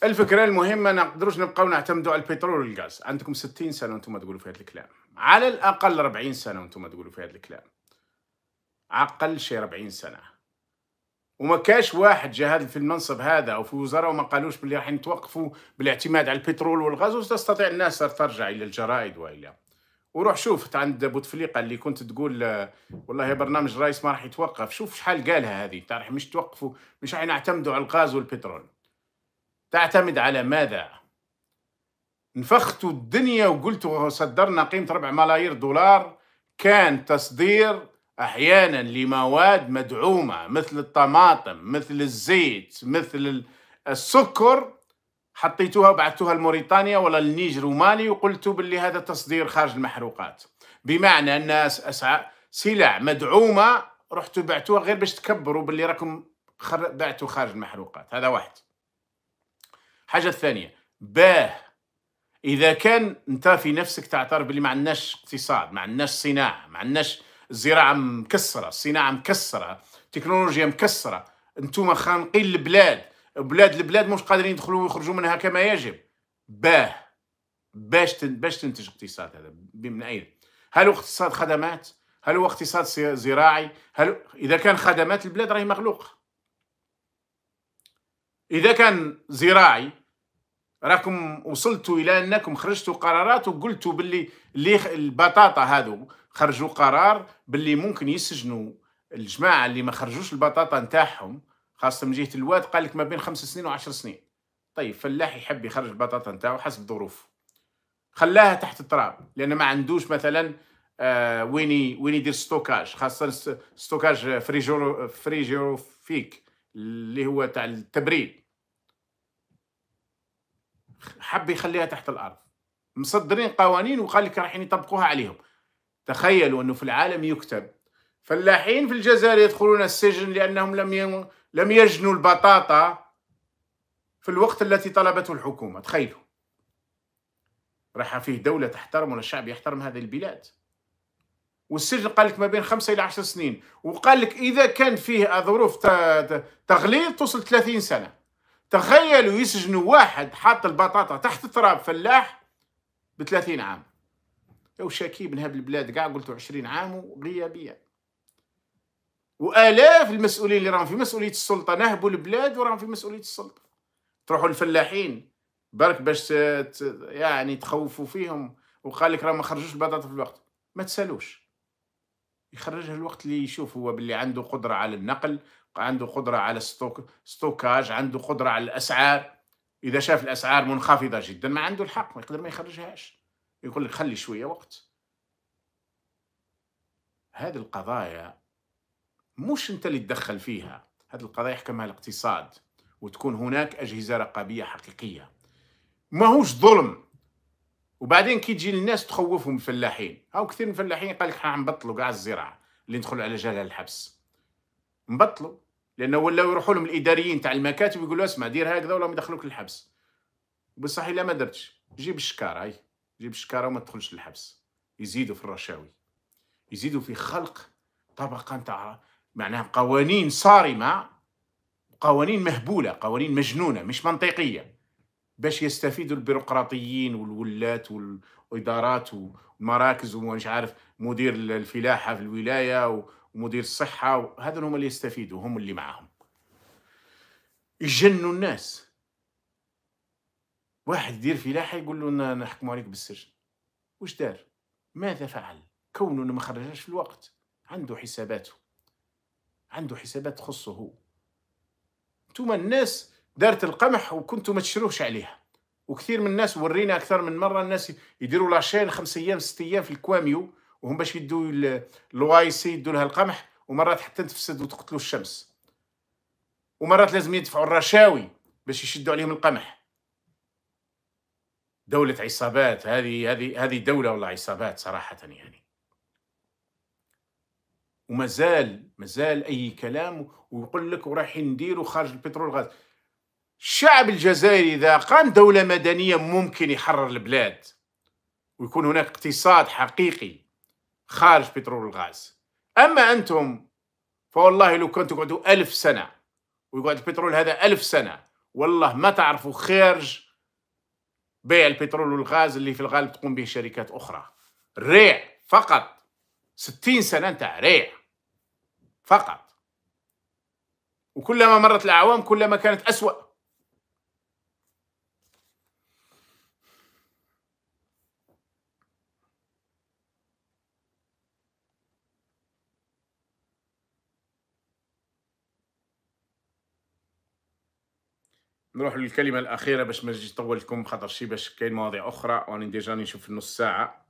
الفكره المهمه ما نقدروش نبقاو نعتمدوا على البترول والغاز عندكم 60 سنه وانتم تقولوا في هذا الكلام على الاقل 40 سنه وانتم تقولوا في هذا الكلام اقل شيء 40 سنه وما كاش واحد جا هذا في المنصب هذا او في وزاره وما قالوش باللي راح نتوقفوا بالاعتماد على البترول والغاز وتستطيع الناس ترجع الى الجرائد والى وروح شوف عند بوتفليقه اللي كنت تقول آه، والله برنامج الرئيس ما راح يتوقف شوف شحال قالها هذه راح مش توقفوا مش راح نعتمدوا على الغاز والبترول تعتمد على ماذا نفختوا الدنيا وقلتوا صدرنا قيمة ربع ملايير دولار كان تصدير أحيانا لمواد مدعومة مثل الطماطم مثل الزيت مثل السكر حطيتوها وبعثتوها لموريتانيا ولا للنيجر ومالي وقلتوا باللي هذا تصدير خارج المحروقات بمعنى الناس اسعى سلع مدعومه رحتوا بعتوها غير باش تكبروا باللي راكم خر... بعتوا خارج المحروقات هذا واحد حاجه الثانيه باه اذا كان انت في نفسك تعترف باللي ما عندناش اقتصاد ما عندناش صناعه ما عندناش الزراعه مكسره الصناعه مكسره التكنولوجيا مكسره انتم خانقين البلاد بلاد البلاد مش قادرين يدخلوا ويخرجوا منها كما يجب باه باش باش تنتج اقتصاد هذا من اين؟ هل هو اقتصاد خدمات؟ هل هو اقتصاد زراعي؟ هل اذا كان خدمات البلاد راهي مخلوقه اذا كان زراعي راكم وصلتوا الى انكم خرجتوا قرارات وقلتوا باللي اللي البطاطا هذو خرجوا قرار باللي ممكن يسجنوا الجماعه اللي ما خرجوش البطاطا نتاعهم خاصه من جهه الواد قال لك ما بين خمس سنين وعشر سنين طيب فلاح يحب يخرج البطاطا نتاعو حسب ظروفه خلاها تحت التراب لان ما عندوش مثلا آه، وين وين يدير ستوكاج خاصه ستوكاج فريجورو فيك اللي هو تاع التبريد حب يخليها تحت الارض مصدرين قوانين وقال لك راحين يطبقوها عليهم تخيلوا انه في العالم يكتب فلاحين في الجزائر يدخلون السجن لأنهم لم لم يجنوا البطاطا في الوقت التي طلبته الحكومة تخيلوا راح فيه دولة تحترم ولا الشعب يحترم هذه البلاد والسجن قال لك ما بين خمسة إلى عشر سنين وقال لك إذا كان فيه ظروف تغليظ توصل 30 سنة تخيلوا يسجنوا واحد حاط البطاطا تحت التراب فلاح ب 30 عام لو شاكي من هذه البلاد قاع قلتوا 20 عام وغيابيه والاف المسؤولين اللي راهم في مسؤوليه السلطه نهبوا البلاد وراهم في مسؤوليه السلطه تروحوا الفلاحين برك باش يعني تخوفوا فيهم وقال لك راه ما خرجوش البطاطا في الوقت ما تسالوش يخرجها الوقت اللي يشوف هو باللي عنده قدره على النقل عنده قدره على ستوك ستوكاج عنده قدره على الاسعار اذا شاف الاسعار منخفضه جدا ما عنده الحق ما يقدر ما يخرجهاش يقول لك خلي شويه وقت هذه القضايا مش انت اللي تدخل فيها هذه القضايا يحكمها الاقتصاد وتكون هناك اجهزه رقابيه حقيقيه ماهوش ظلم وبعدين كي تجي للناس تخوفهم الفلاحين هاو كثير من الفلاحين قال لك احنا نبطلوا كاع الزراعه اللي ندخلوا على جالها الحبس نبطلوا لانه ولاو يروحوا لهم الاداريين تاع المكاتب يقولوا اسمع دير هكذا ولا يدخلوك للحبس بصح الا ما درتش جيب الشكاره هاي جيب الشكاره وما تدخلش للحبس يزيدوا في الرشاوي يزيدوا في خلق طبقه نتاع معناها قوانين صارمه قوانين مهبوله قوانين مجنونه مش منطقيه باش يستفيدوا البيروقراطيين والولات والادارات والمراكز ومش عارف مدير الفلاحه في الولايه ومدير الصحه هذا هم اللي يستفيدوا هم اللي معاهم يجنوا الناس واحد يدير فلاحه يقول له نحكموا عليك بالسجن واش دار ماذا فعل كونه ما خرجش في الوقت عنده حساباته عنده حسابات تخصه هو انتوما الناس دارت القمح وكنتوا ما تشروش عليها وكثير من الناس ورينا اكثر من مره الناس يديروا لاشين خمس ايام ست ايام في الكواميو وهم باش يدوا الواي سي يدوا لها القمح ومرات حتى تفسد وتقتلوا الشمس ومرات لازم يدفعوا الرشاوي باش يشدوا عليهم القمح دولة عصابات هذه هذه هذه دولة ولا عصابات صراحة يعني ومازال مازال اي كلام ويقول لك وراح نديروا خارج البترول والغاز الشعب الجزائري اذا قام دوله مدنيه ممكن يحرر البلاد ويكون هناك اقتصاد حقيقي خارج بترول الغاز اما انتم فوالله لو كنت تقعدوا ألف سنه ويقعد البترول هذا ألف سنه والله ما تعرفوا خارج بيع البترول والغاز اللي في الغالب تقوم به شركات اخرى الريع فقط 60 سنة أنت ريح فقط وكلما مرت الأعوام كلما كانت أسوأ نروح للكلمة الأخيرة باش ما نجي نطول خاطر شي باش كاين مواضيع أخرى وأنا ديجا نشوف النص ساعة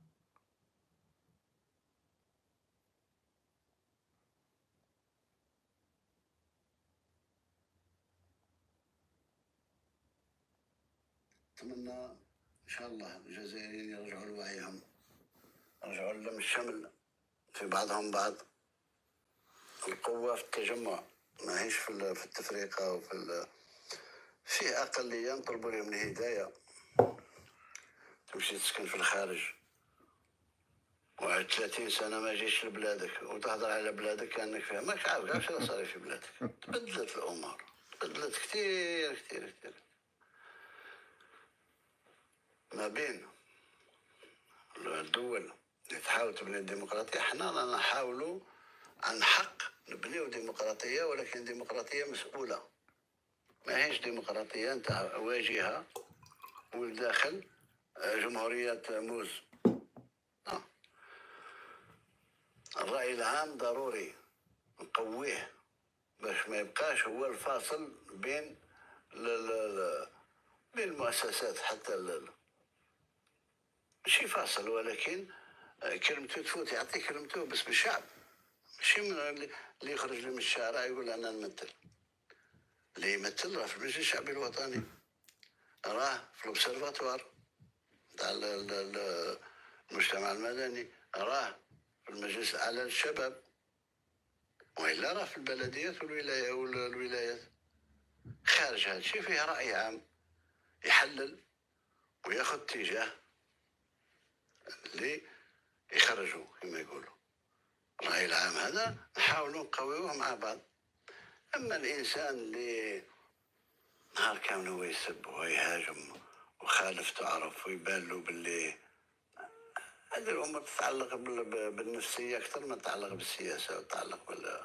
إن شاء الله الجزائريين يرجعوا لوعيهم يرجعوا لم الشمل في بعضهم بعض القوة في التجمع ماهيش في التفرقة وفي في أقلية نطلبوا لهم الهداية تمشي تسكن في الخارج وعاد 30 سنة ما جيش لبلادك وتهضر على بلادك كأنك فيها ماكش عارف كاع صار في بلادك تبدلت الأمور تبدلت كثير كثير كثير ما بين الدول اللي تحاول تبني الديمقراطية حنا رانا نحاولوا عن حق نبنيو ديمقراطية ولكن ديمقراطية مسؤولة ماهيش ديمقراطية انت واجهة والداخل آه، جمهورية موز آه. الرأي العام ضروري نقويه باش ما يبقاش هو الفاصل بين بين المؤسسات حتى ماشي فاصل ولكن آه، كلمته تفوت يعطي كلمته باسم الشعب ماشي من اللي يخرج لي من الشارع يقول انا نمثل اللي يمثل راه في المجلس الشعبي الوطني راه في الاوبسرفاتوار تاع المجتمع المدني راه في المجلس على الشباب والا راه في البلديات والولايات والولايات خارج هذا الشيء فيه راي عام يحلل وياخذ اتجاه اللي يخرجوا كما يقولوا راهي العام هذا نحاولوا نقويوه مع بعض اما الانسان اللي نهار كامل هو يسب ويهاجم وخالف تعرف ويبان له باللي هذه الامور تتعلق بالنفسيه اكثر ما تتعلق بالسياسه وتتعلق بال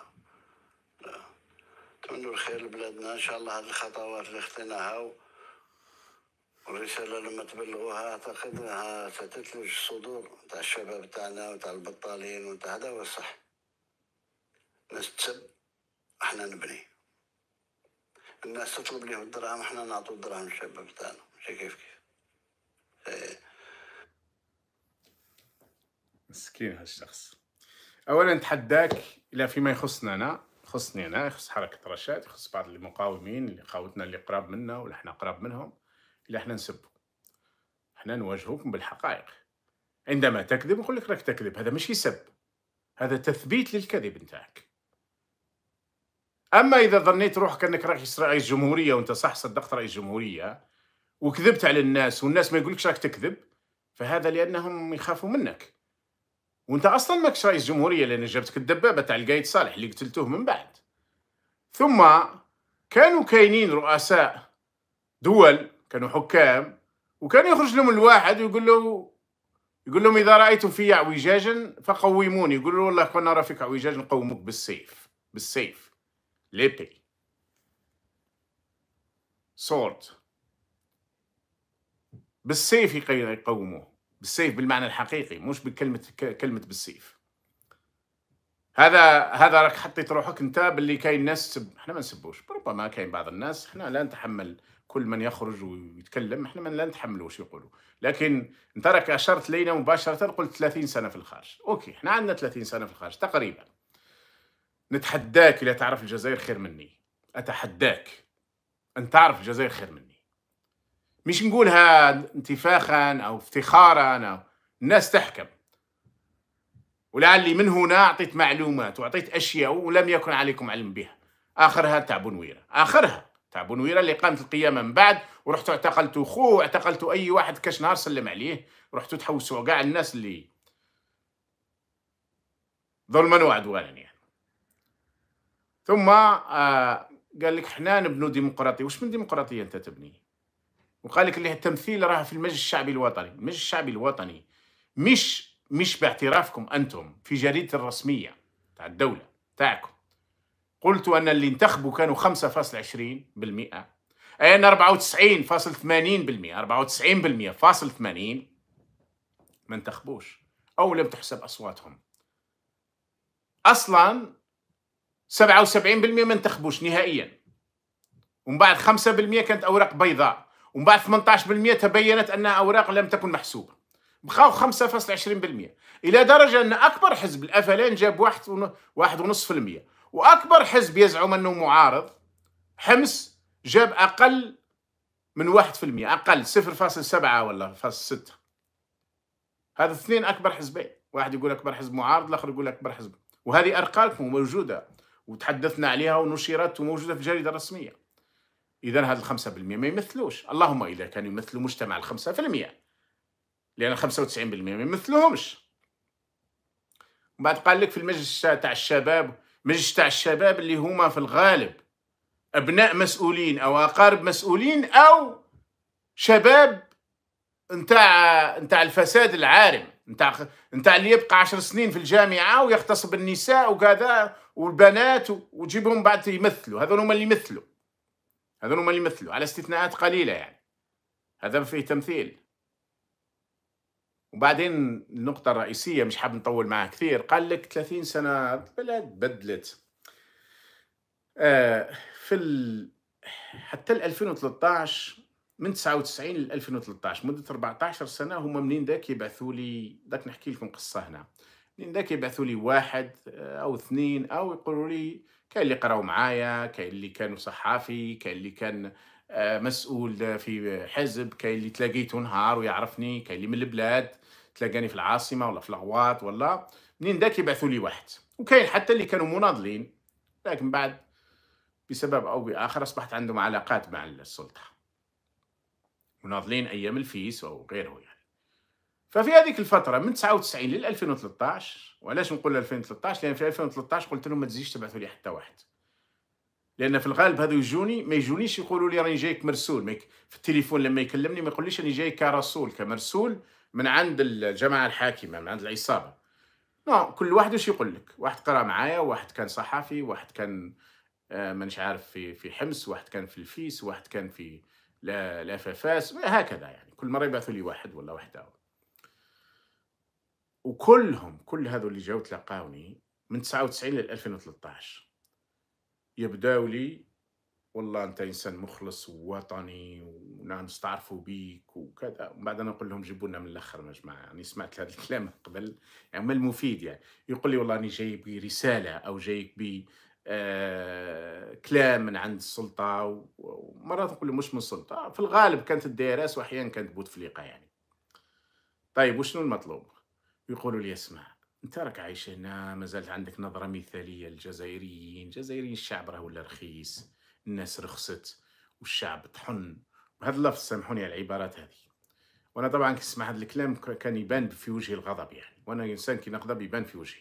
نتمنوا الخير لبلادنا ان شاء الله هذه الخطوات اللي خطيناها الرساله لما تبلغوها أعتقد أنها ستثلج الصدور تاع الشباب تاعنا وتاع البطالين وتاع هذا هو الصح الناس تسب احنا نبني الناس تطلب ليهم الدراهم احنا نعطو الدراهم للشباب تاعنا ماشي كيف كيف إيه. مسكين هالشخص اولا نتحداك الى فيما يخصنا انا يخصني انا يخص حركه رشاد يخص بعض المقاومين اللي قاوتنا اللي قراب منا ولا احنا قراب منهم إلا احنا نسبو احنا نواجهوكم بالحقائق عندما تكذب نقول لك راك تكذب هذا ماشي سب هذا تثبيت للكذب نتاعك اما اذا ظنيت روحك انك راك رئيس جمهوريه وانت صح صدقت رئيس جمهوريه وكذبت على الناس والناس ما يقولكش راك تكذب فهذا لانهم يخافوا منك وانت اصلا ماكش رئيس جمهوريه لان جابتك الدبابه تاع القايد صالح اللي قتلتوه من بعد ثم كانوا كاينين رؤساء دول كانوا حكام وكان يخرج لهم الواحد ويقول له يقول لهم اذا رايتم في اعوجاجا فقوموني يقول له والله كنا نرى فيك اعوجاج نقوموك بالسيف بالسيف ليبي سورد بالسيف يقوموه بالسيف بالمعنى الحقيقي مش بكلمه كلمه بالسيف هذا هذا راك حطيت روحك انت باللي كاين ناس تسب احنا ما نسبوش ربما كاين بعض الناس احنا لا نتحمل كل من يخرج ويتكلم احنا ما لا نتحملوش يقولوا لكن انت راك اشرت لينا مباشره قلت 30 سنه في الخارج اوكي احنا عندنا 30 سنه في الخارج تقريبا نتحداك اذا تعرف الجزائر خير مني اتحداك ان تعرف الجزائر خير مني مش نقولها انتفاخا او افتخارا أو الناس تحكم ولعلي من هنا اعطيت معلومات واعطيت اشياء ولم يكن عليكم علم بها اخرها تاع ويرة اخرها تاع بونويره اللي قامت القيامه من بعد ورحتوا اعتقلتوا خوه اعتقلت اي واحد كاش نهار سلم عليه رحتوا تحوسوا كاع الناس اللي ظلما وعدوانا يعني ثم آه قال لك حنا نبنوا ديمقراطيه واش من ديمقراطيه انت تبني وقال لك اللي التمثيل راه في المجلس الشعبي الوطني المجلس الشعبي الوطني مش مش باعترافكم انتم في جريده الرسميه تاع الدوله تاعكم قلت أن اللي انتخبوا كانوا 5.20% أي أن 94.80% 94% فاصل 80 ما انتخبوش أو لم تحسب أصواتهم أصلا 77% ما انتخبوش نهائيا ومن بعد 5% كانت أوراق بيضاء ومن بعد 18% تبينت أنها أوراق لم تكن محسوبة بقاو 5.20% إلى درجة أن أكبر حزب الأفلان جاب واحد 1.5% في المية واكبر حزب يزعم انه معارض حمص جاب اقل من 1% اقل 0.7 ولا ستة هذا اثنين اكبر حزبين واحد يقول اكبر حزب معارض الاخر يقول اكبر حزب وهذه ارقامكم موجوده وتحدثنا عليها ونشرت وموجوده في الجريده الرسميه اذا هذا الخمسة 5% ما يمثلوش اللهم اذا كانوا يمثلوا مجتمع ال 5% لان 95% ما يمثلوهمش بعد قال لك في المجلس تاع الشباب مش تاع الشباب اللي هما في الغالب ابناء مسؤولين او اقارب مسؤولين او شباب نتاع نتاع الفساد العارم نتاع نتاع اللي يبقى عشر سنين في الجامعه ويغتصب النساء وكذا والبنات وتجيبهم بعد يمثلوا هذول هما اللي يمثلوا هذول هما اللي يمثلوا على استثناءات قليله يعني هذا فيه تمثيل وبعدين النقطة الرئيسية مش حاب نطول معها كثير قال لك 30 سنة البلد بدلت آه، في ال... حتى ال 2013 من 99 ل 2013 مدة 14 سنة هما منين ذاك يبعثوا لي ذاك نحكي لكم قصة هنا منين ذاك يبعثوا لي واحد آه، أو اثنين أو يقولوا لي كاين اللي قراو معايا كاين اللي كانوا صحافي كاين اللي كان آه، مسؤول في حزب كاين اللي تلاقيته نهار ويعرفني كاين اللي من البلاد تلاقاني في العاصمه ولا في الغواط ولا منين داك يبعثوا لي واحد وكاين حتى اللي كانوا مناضلين لكن بعد بسبب او باخر اصبحت عندهم علاقات مع السلطه مناضلين ايام الفيس او غيره يعني ففي هذيك الفتره من 99 لل 2013 وعلاش نقول 2013 لان في 2013 قلت لهم ما تزيدش تبعثوا لي حتى واحد لان في الغالب هذو يجوني ما يجونيش يقولوا لي راني جايك مرسول في التليفون لما يكلمني ما يقوليش راني جاي كرسول كمرسول من عند الجماعه الحاكمه من عند العصابه نو كل واحد واش يقول لك واحد قرا معايا واحد كان صحفي واحد كان آه، مانيش عارف في في حمص واحد كان في الفيس واحد كان في لافافاس هكذا يعني كل مره يبعثوا لي واحد ولا وحده وكلهم كل هذو اللي جاو تلاقاوني من 99 ل 2013 يبداو لي والله انت انسان مخلص ووطني وناس تعرفوا بيك وكذا ومن بعد انا نقول لهم جيبوا لنا من الاخر يا جماعه يعني سمعت هذا الكلام قبل يعني ما المفيد يعني يقول لي والله اني جاي برساله او جايك ب آه كلام من عند السلطه ومرات نقول مش من السلطه في الغالب كانت الدراسة واحيانا كانت بوتفليقه يعني طيب وشنو المطلوب يقولوا لي اسمع انت راك عايش هنا مازالت عندك نظره مثاليه للجزائريين الجزائريين الشعب راه ولا رخيص الناس رخصت والشعب طحن وهذا اللفظ سامحوني على العبارات هذه وانا طبعا كنسمع هذا الكلام كان يبان في وجهي الغضب يعني وانا انسان كي نغضب يبان في وجهي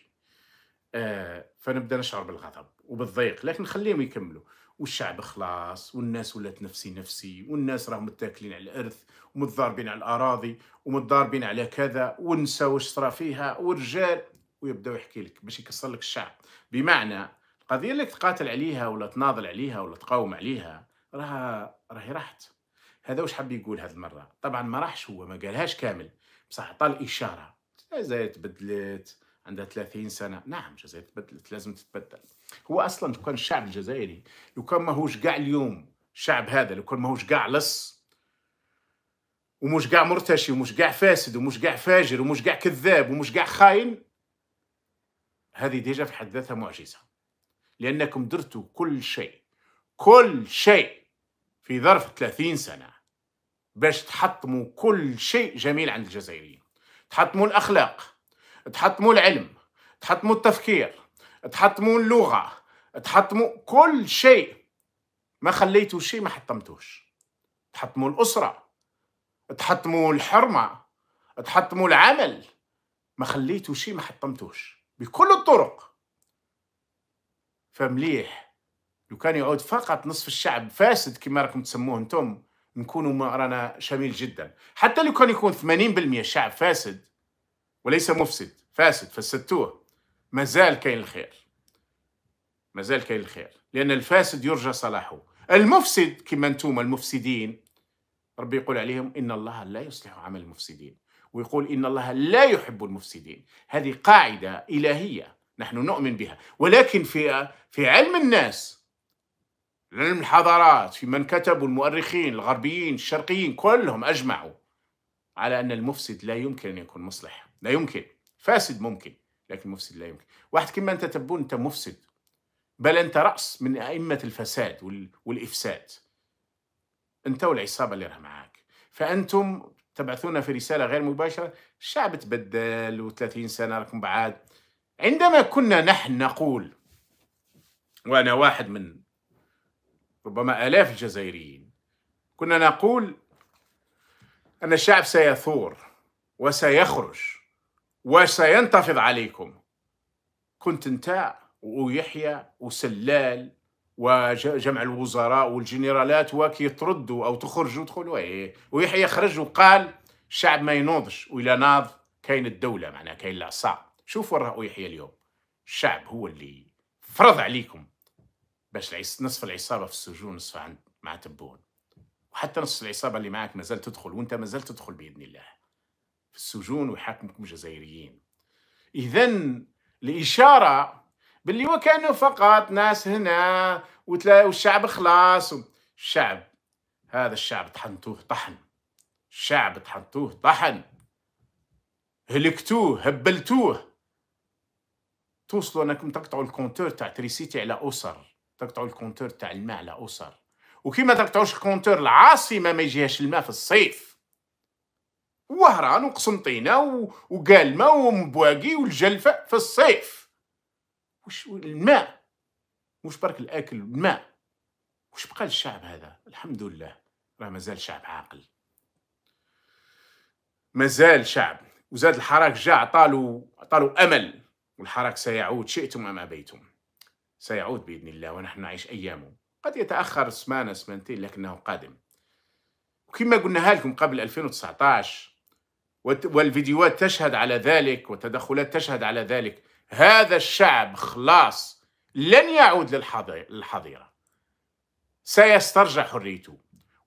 آه فنبدا نشعر بالغضب وبالضيق لكن خليهم يكملوا والشعب خلاص والناس ولات نفسي نفسي والناس راهم متاكلين على الارث ومتضاربين على الاراضي ومتضاربين على كذا ونسى واش صرا فيها ورجال ويبداو يحكي لك باش يكسر لك الشعب بمعنى القضيه اللي تقاتل عليها ولا تناضل عليها ولا تقاوم عليها راها راهي راحت هذا واش حب يقول هذه المره طبعا ما راحش هو ما قالهاش كامل بصح عطى الاشاره الجزائر تبدلت عندها 30 سنه نعم الجزائر تبدلت لازم تتبدل هو اصلا لو كان الشعب الجزائري لو كان ماهوش كاع اليوم الشعب هذا لو كان ماهوش كاع لص ومش كاع مرتشي ومش كاع فاسد ومش كاع فاجر ومش كاع كذاب ومش كاع خاين هذه ديجا في حد ذاتها معجزه لأنكم درتوا كل شيء كل شيء في ظرف 30 سنة باش تحطموا كل شيء جميل عند الجزائريين تحطموا الأخلاق تحطموا العلم تحطموا التفكير تحطموا اللغة تحطموا كل شيء ما خليتوا شيء ما حطمتوش تحطموا الأسرة تحطموا الحرمة تحطموا العمل ما خليتوا شيء ما حطمتوش بكل الطرق فمليح لو كان يعود فقط نصف الشعب فاسد كما راكم تسموه انتم نكونوا رانا شميل جدا حتى لو كان يكون 80% الشعب فاسد وليس مفسد فاسد فسدتوه مازال كاين الخير مازال كاين الخير لان الفاسد يرجى صلاحه المفسد كما انتم المفسدين ربي يقول عليهم ان الله لا يصلح عمل المفسدين ويقول ان الله لا يحب المفسدين هذه قاعده الهيه نحن نؤمن بها ولكن في في علم الناس علم الحضارات في من كتبوا المؤرخين الغربيين الشرقيين كلهم أجمعوا على أن المفسد لا يمكن أن يكون مصلح لا يمكن فاسد ممكن لكن مفسد لا يمكن واحد كما أنت تبون أنت مفسد بل أنت رأس من أئمة الفساد والإفساد أنت والعصابة اللي راه معاك فأنتم تبعثونا في رسالة غير مباشرة الشعب تبدل و30 سنة راكم بعاد عندما كنا نحن نقول وأنا واحد من ربما آلاف الجزائريين كنا نقول أن الشعب سيثور وسيخرج وسينتفض عليكم كنت أنت ويحيى وسلال وجمع الوزراء والجنرالات وكي تردوا أو تخرجوا تقولوا إيه ويحيى خرج وقال الشعب ما ينوضش والى ناض كاين الدولة معناها كاين العصا شوفوا راهو يحيى اليوم الشعب هو اللي فرض عليكم باش نصف العصابة في السجون نصف عند مع تبون وحتى نصف العصابة اللي معاك مازال تدخل وانت مازال تدخل بإذن الله في السجون ويحاكمكم جزائريين إذا الإشارة باللي وكانوا فقط ناس هنا والشعب خلاص الشعب هذا الشعب طحنتوه طحن الشعب طحنتوه طحن هلكتوه هبلتوه توصلوا انكم تقطعوا الكونتور تاع تريسيتي على اسر تقطعوا الكونتور تاع الماء على اسر وكي ما تقطعوش الكونتور العاصمه ما يجيهاش الماء في الصيف وهران وقسنطينه وقالمه ومبواقي والجلفه في الصيف وش الماء مش برك الاكل الماء وش بقى للشعب هذا الحمد لله راه مازال شعب عاقل مازال شعب وزاد الحراك جا عطالو عطالو امل والحرك سيعود شئتم أم أبيتم سيعود بإذن الله ونحن نعيش أيامه قد يتأخر سمانة سمانتين لكنه قادم وكما قلنا لكم قبل 2019 والفيديوهات تشهد على ذلك والتدخلات تشهد على ذلك هذا الشعب خلاص لن يعود للحظيرة سيسترجع حريته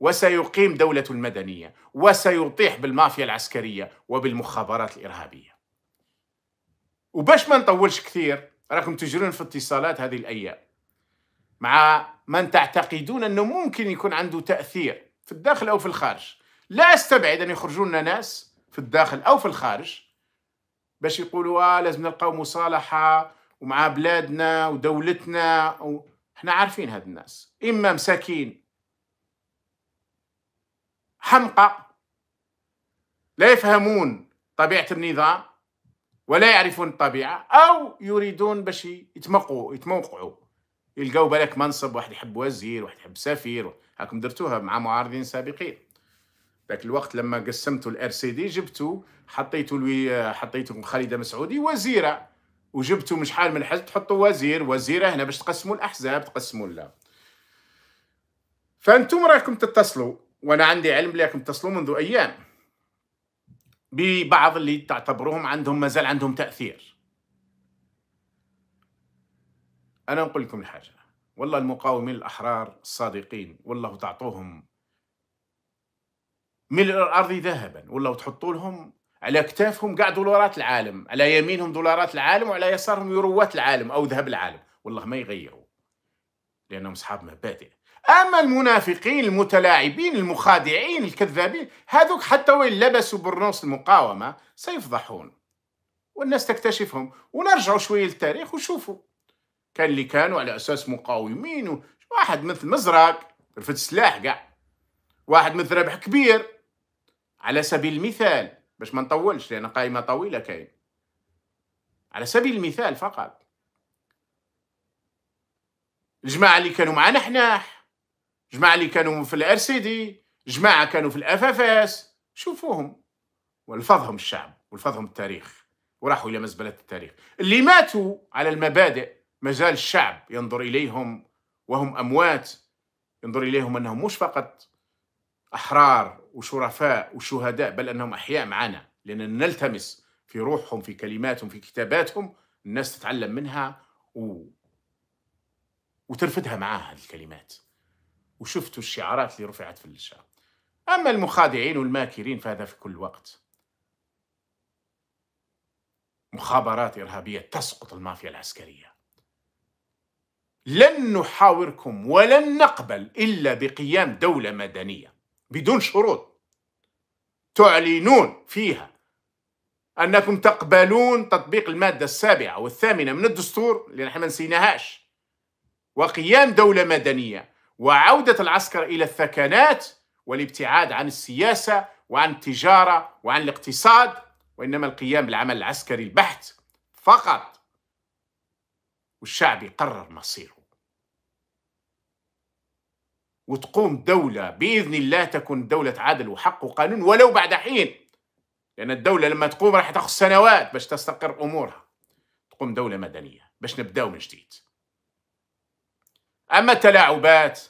وسيقيم دولة المدنية وسيطيح بالمافيا العسكرية وبالمخابرات الإرهابية وباش ما نطولش كثير راكم تجرون في اتصالات هذه الايام مع من تعتقدون انه ممكن يكون عنده تاثير في الداخل او في الخارج لا استبعد ان يخرجوا لنا ناس في الداخل او في الخارج باش يقولوا آه لازم نلقاو مصالحه ومع بلادنا ودولتنا و... احنا عارفين هاد الناس اما مساكين حمقى لا يفهمون طبيعه النظام ولا يعرفون الطبيعه او يريدون باش يتموقعوا يتموقعوا يلقاو بالك منصب واحد يحب وزير واحد يحب سفير هاكم درتوها مع معارضين سابقين ذاك الوقت لما قسمتوا الار سي دي جبتوا حطيتوا الوي... حطيتوا خالده مسعودي وزيره وجبتوا مش حال من حزب تحطوا وزير وزيره هنا باش تقسموا الاحزاب تقسموا لا فانتم راكم تتصلوا وانا عندي علم لكم تصلوا منذ ايام ببعض اللي تعتبروهم عندهم ما زال عندهم تأثير أنا نقول لكم الحاجة والله المقاومين الأحرار الصادقين والله تعطوهم ملء الأرض ذهبا والله تحطوا لهم على أكتافهم قاع دولارات العالم على يمينهم دولارات العالم وعلى يسارهم يوروات العالم أو ذهب العالم والله ما يغيروا لأنهم أصحاب مبادئ أما المنافقين المتلاعبين المخادعين الكذابين هذوك حتى وين لبسوا برنوس المقاومة سيفضحون والناس تكتشفهم ونرجعوا شوية للتاريخ وشوفوا كان اللي كانوا على أساس مقاومين واحد مثل مزرق رفد سلاح قاع واحد مثل ربح كبير على سبيل المثال باش ما نطولش لأن قائمة طويلة كاين على سبيل المثال فقط الجماعة اللي كانوا معنا حناح جماعة اللي كانوا في الار سي دي جماعة كانوا في الاف اف اس شوفوهم ولفظهم الشعب ولفظهم التاريخ وراحوا إلى مزبلة التاريخ اللي ماتوا على المبادئ مازال الشعب ينظر إليهم وهم أموات ينظر إليهم أنهم مش فقط أحرار وشرفاء وشهداء بل أنهم أحياء معنا لأننا نلتمس في روحهم في كلماتهم في كتاباتهم الناس تتعلم منها و... وترفدها معاها هذه الكلمات وشفتوا الشعارات اللي رفعت في الشعب أما المخادعين والماكرين فهذا في كل وقت مخابرات إرهابية تسقط المافيا العسكرية لن نحاوركم ولن نقبل إلا بقيام دولة مدنية بدون شروط تعلنون فيها أنكم تقبلون تطبيق المادة السابعة والثامنة من الدستور اللي نحن ما نسيناهاش وقيام دولة مدنية وعودة العسكر إلى الثكنات والابتعاد عن السياسة وعن التجارة وعن الاقتصاد وإنما القيام بالعمل العسكري البحت فقط والشعب يقرر مصيره وتقوم دولة بإذن الله تكون دولة عدل وحق وقانون ولو بعد حين لأن الدولة لما تقوم راح تاخذ سنوات باش تستقر أمورها تقوم دولة مدنية باش نبداو من جديد أما التلاعبات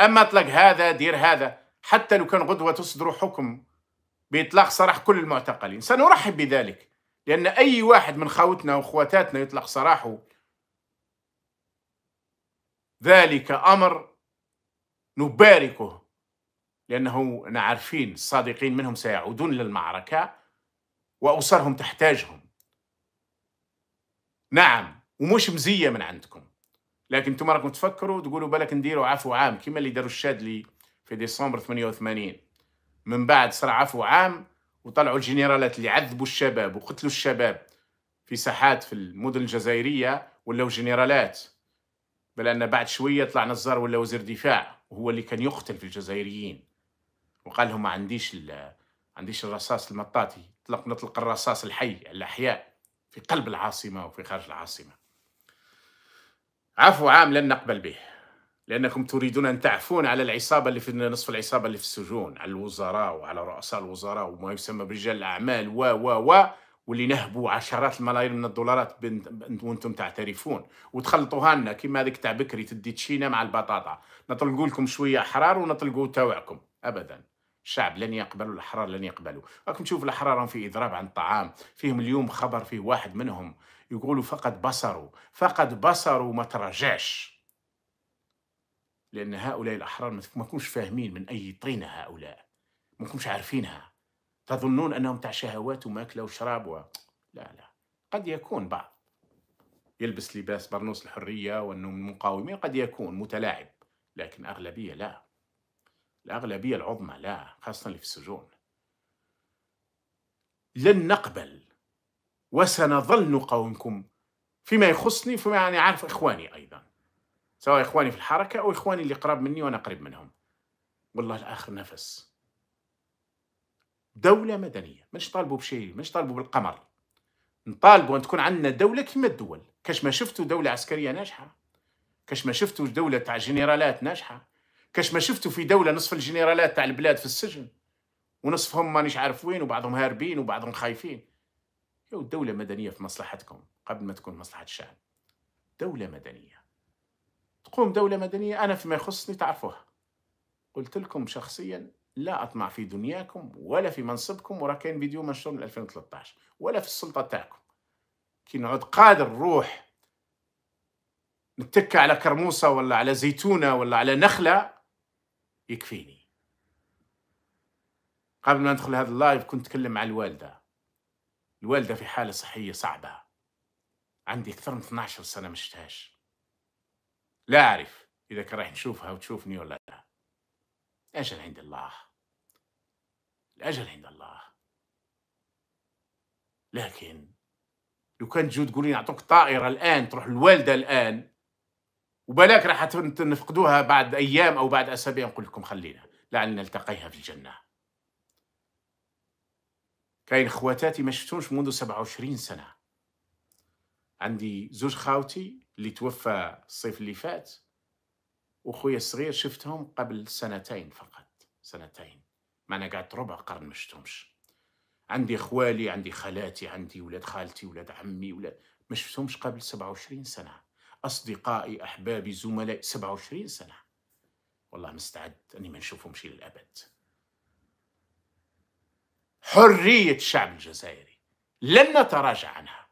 اما اطلق هذا دير هذا حتى لو كان غدوه تصدر حكم باطلاق سراح كل المعتقلين سنرحب بذلك لان اي واحد من خوتنا واخواتاتنا يطلق سراحه ذلك امر نباركه لانه عارفين الصادقين منهم سيعودون للمعركه واسرهم تحتاجهم نعم ومش مزيه من عندكم لكن انتم راكم تفكروا تقولوا بالك نديروا عفو عام كما اللي داروا الشادلي في ديسمبر 88 من بعد صار عفو عام وطلعوا الجنرالات اللي عذبوا الشباب وقتلوا الشباب في ساحات في المدن الجزائريه ولاو جنرالات بل ان بعد شويه طلع نزار ولا وزير دفاع وهو اللي كان يقتل في الجزائريين وقال لهم ما عنديش عنديش الرصاص المطاطي طلق نطلق الرصاص الحي على الاحياء في قلب العاصمه وفي خارج العاصمه عفو عام لن نقبل به لأنكم تريدون أن تعفون على العصابة اللي في نصف العصابة اللي في السجون على الوزراء وعلى رؤساء الوزراء وما يسمى برجال الأعمال و و و واللي نهبوا عشرات الملايين من الدولارات وانتم تعترفون وتخلطوها لنا كيما هذيك تاع بكري تدي تشينا مع البطاطا نطلقوا لكم شويه احرار ونطلقوا توعكم ابدا الشعب لن يقبلوا الاحرار لن يقبلوا راكم تشوفوا الاحرار في اضراب عن الطعام فيهم اليوم خبر فيه واحد منهم يقولوا فقد بصروا فقد بصروا ما تراجعش لأن هؤلاء الأحرار ما كنش فاهمين من أي طينة هؤلاء ما كنش عارفينها تظنون أنهم تاع شهوات وماكلة وشراب و... لا لا قد يكون بعض يلبس لباس برنوس الحرية وأنه من المقاومين قد يكون متلاعب لكن أغلبية لا الأغلبية العظمى لا خاصة اللي في السجون لن نقبل وسنظل نقاومكم فيما يخصني فيما يعني عارف إخواني أيضا سواء إخواني في الحركة أو إخواني اللي قراب مني وأنا قريب منهم والله الآخر نفس دولة مدنية مش طالبوا بشيء مش طالبوا بالقمر نطالبوا أن تكون عندنا دولة كما الدول كاش ما شفتوا دولة عسكرية ناجحة كاش ما شفتوا دولة تاع جنرالات ناجحة كاش ما شفتوا في دولة نصف الجنرالات تاع البلاد في السجن ونصفهم مانيش عارف وين وبعضهم هاربين وبعضهم خايفين لو الدولة مدنية في مصلحتكم قبل ما تكون مصلحة الشعب دولة مدنية تقوم دولة مدنية أنا فيما يخصني تعرفوها قلت لكم شخصيا لا أطمع في دنياكم ولا في منصبكم ورا كاين فيديو منشور من 2013 ولا في السلطة تاعكم كي نعود قادر نروح نتكى على كرموسة ولا على زيتونة ولا على نخلة يكفيني قبل ما ندخل هذا اللايف كنت نتكلم مع الوالده الوالدة في حالة صحية صعبة عندي أكثر من 12 سنة مشتهاش لا أعرف إذا كان راح نشوفها وتشوفني ولا لا الأجل عند الله الأجل عند الله لكن لو كان تجو تقولين أعطوك طائرة الآن تروح للوالدة الآن وبلاك راح نفقدوها بعد أيام أو بعد أسابيع نقول لكم خلينا لعلنا نلتقيها في الجنة كاين خواتاتي ما شفتهمش منذ 27 سنه عندي زوج خاوتي اللي توفى الصيف اللي فات وخويا الصغير شفتهم قبل سنتين فقط سنتين معنا قعدت ربع قرن ما شفتهمش عندي خوالي عندي خالاتي عندي ولاد خالتي ولاد عمي ولاد ما شفتهمش قبل 27 سنه اصدقائي احبابي زملائي 27 سنه والله مستعد اني ما نشوفهمش الى الابد حرية الشعب الجزائري لن نتراجع عنها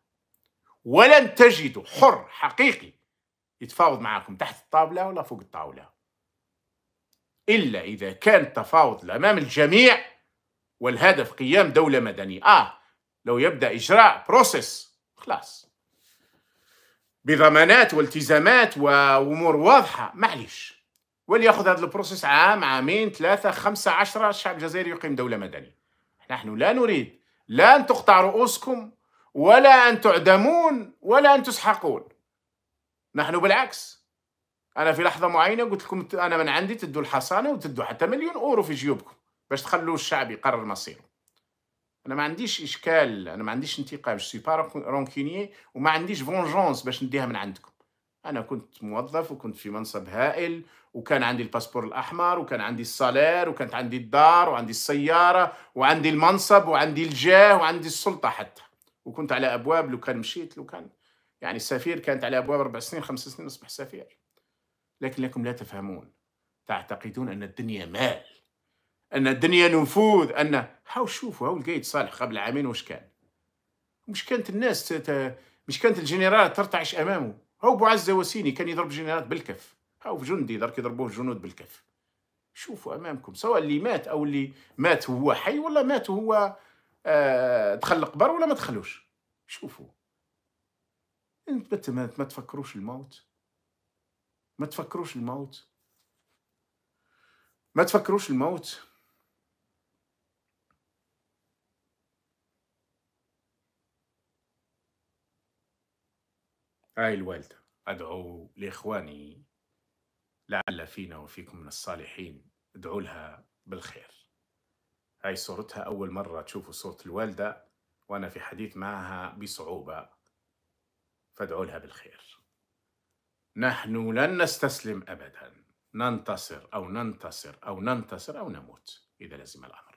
ولن تجدوا حر حقيقي يتفاوض معكم تحت الطاولة ولا فوق الطاولة إلا إذا كان التفاوض أمام الجميع والهدف قيام دولة مدنية آه لو يبدأ إجراء بروسيس خلاص بضمانات والتزامات وأمور واضحة معليش وليأخذ هذا البروسيس عام عامين ثلاثة خمسة عشرة الشعب الجزائري يقيم دولة مدنية نحن لا نريد لا أن تقطع رؤوسكم ولا أن تعدمون ولا أن تسحقون نحن بالعكس أنا في لحظة معينة قلت لكم أنا من عندي تدوا الحصانة وتدوا حتى مليون أورو في جيوبكم باش تخلوا الشعب يقرر مصيره انا ما عنديش اشكال انا ما عنديش انتقام سي با رونكيني وما عنديش فونجونس باش نديها من عندكم انا كنت موظف وكنت في منصب هائل وكان عندي الباسبور الاحمر وكان عندي الصالير وكانت عندي الدار وعندي السياره وعندي المنصب وعندي الجاه وعندي السلطه حتى وكنت على ابواب لو كان مشيت لو كان يعني سفير كانت على ابواب اربع سنين خمس سنين اصبح سفير لكن لكم لا تفهمون تعتقدون ان الدنيا مال ان الدنيا نفوذ ان هاو شوفوا هاو لقيت صالح قبل عامين وش كان مش كانت الناس تت... مش كانت الجنرال ترتعش امامه هو بوعزة وسيني كان يضرب جنرالات بالكف هو جندي درك يضربوه الجنود بالكف شوفوا امامكم سواء اللي مات او اللي مات هو حي ولا مات هو آه دخل القبر ولا ما دخلوش شوفوا انت ما تفكروش الموت ما تفكروش الموت ما تفكروش الموت هاي آه، الوالدة أدعو لإخواني لعل فينا وفيكم من الصالحين ادعوا لها بالخير هاي صورتها أول مرة تشوفوا صورة الوالدة وأنا في حديث معها بصعوبة فادعوا لها بالخير نحن لن نستسلم أبدا ننتصر أو ننتصر أو ننتصر أو نموت إذا لزم الأمر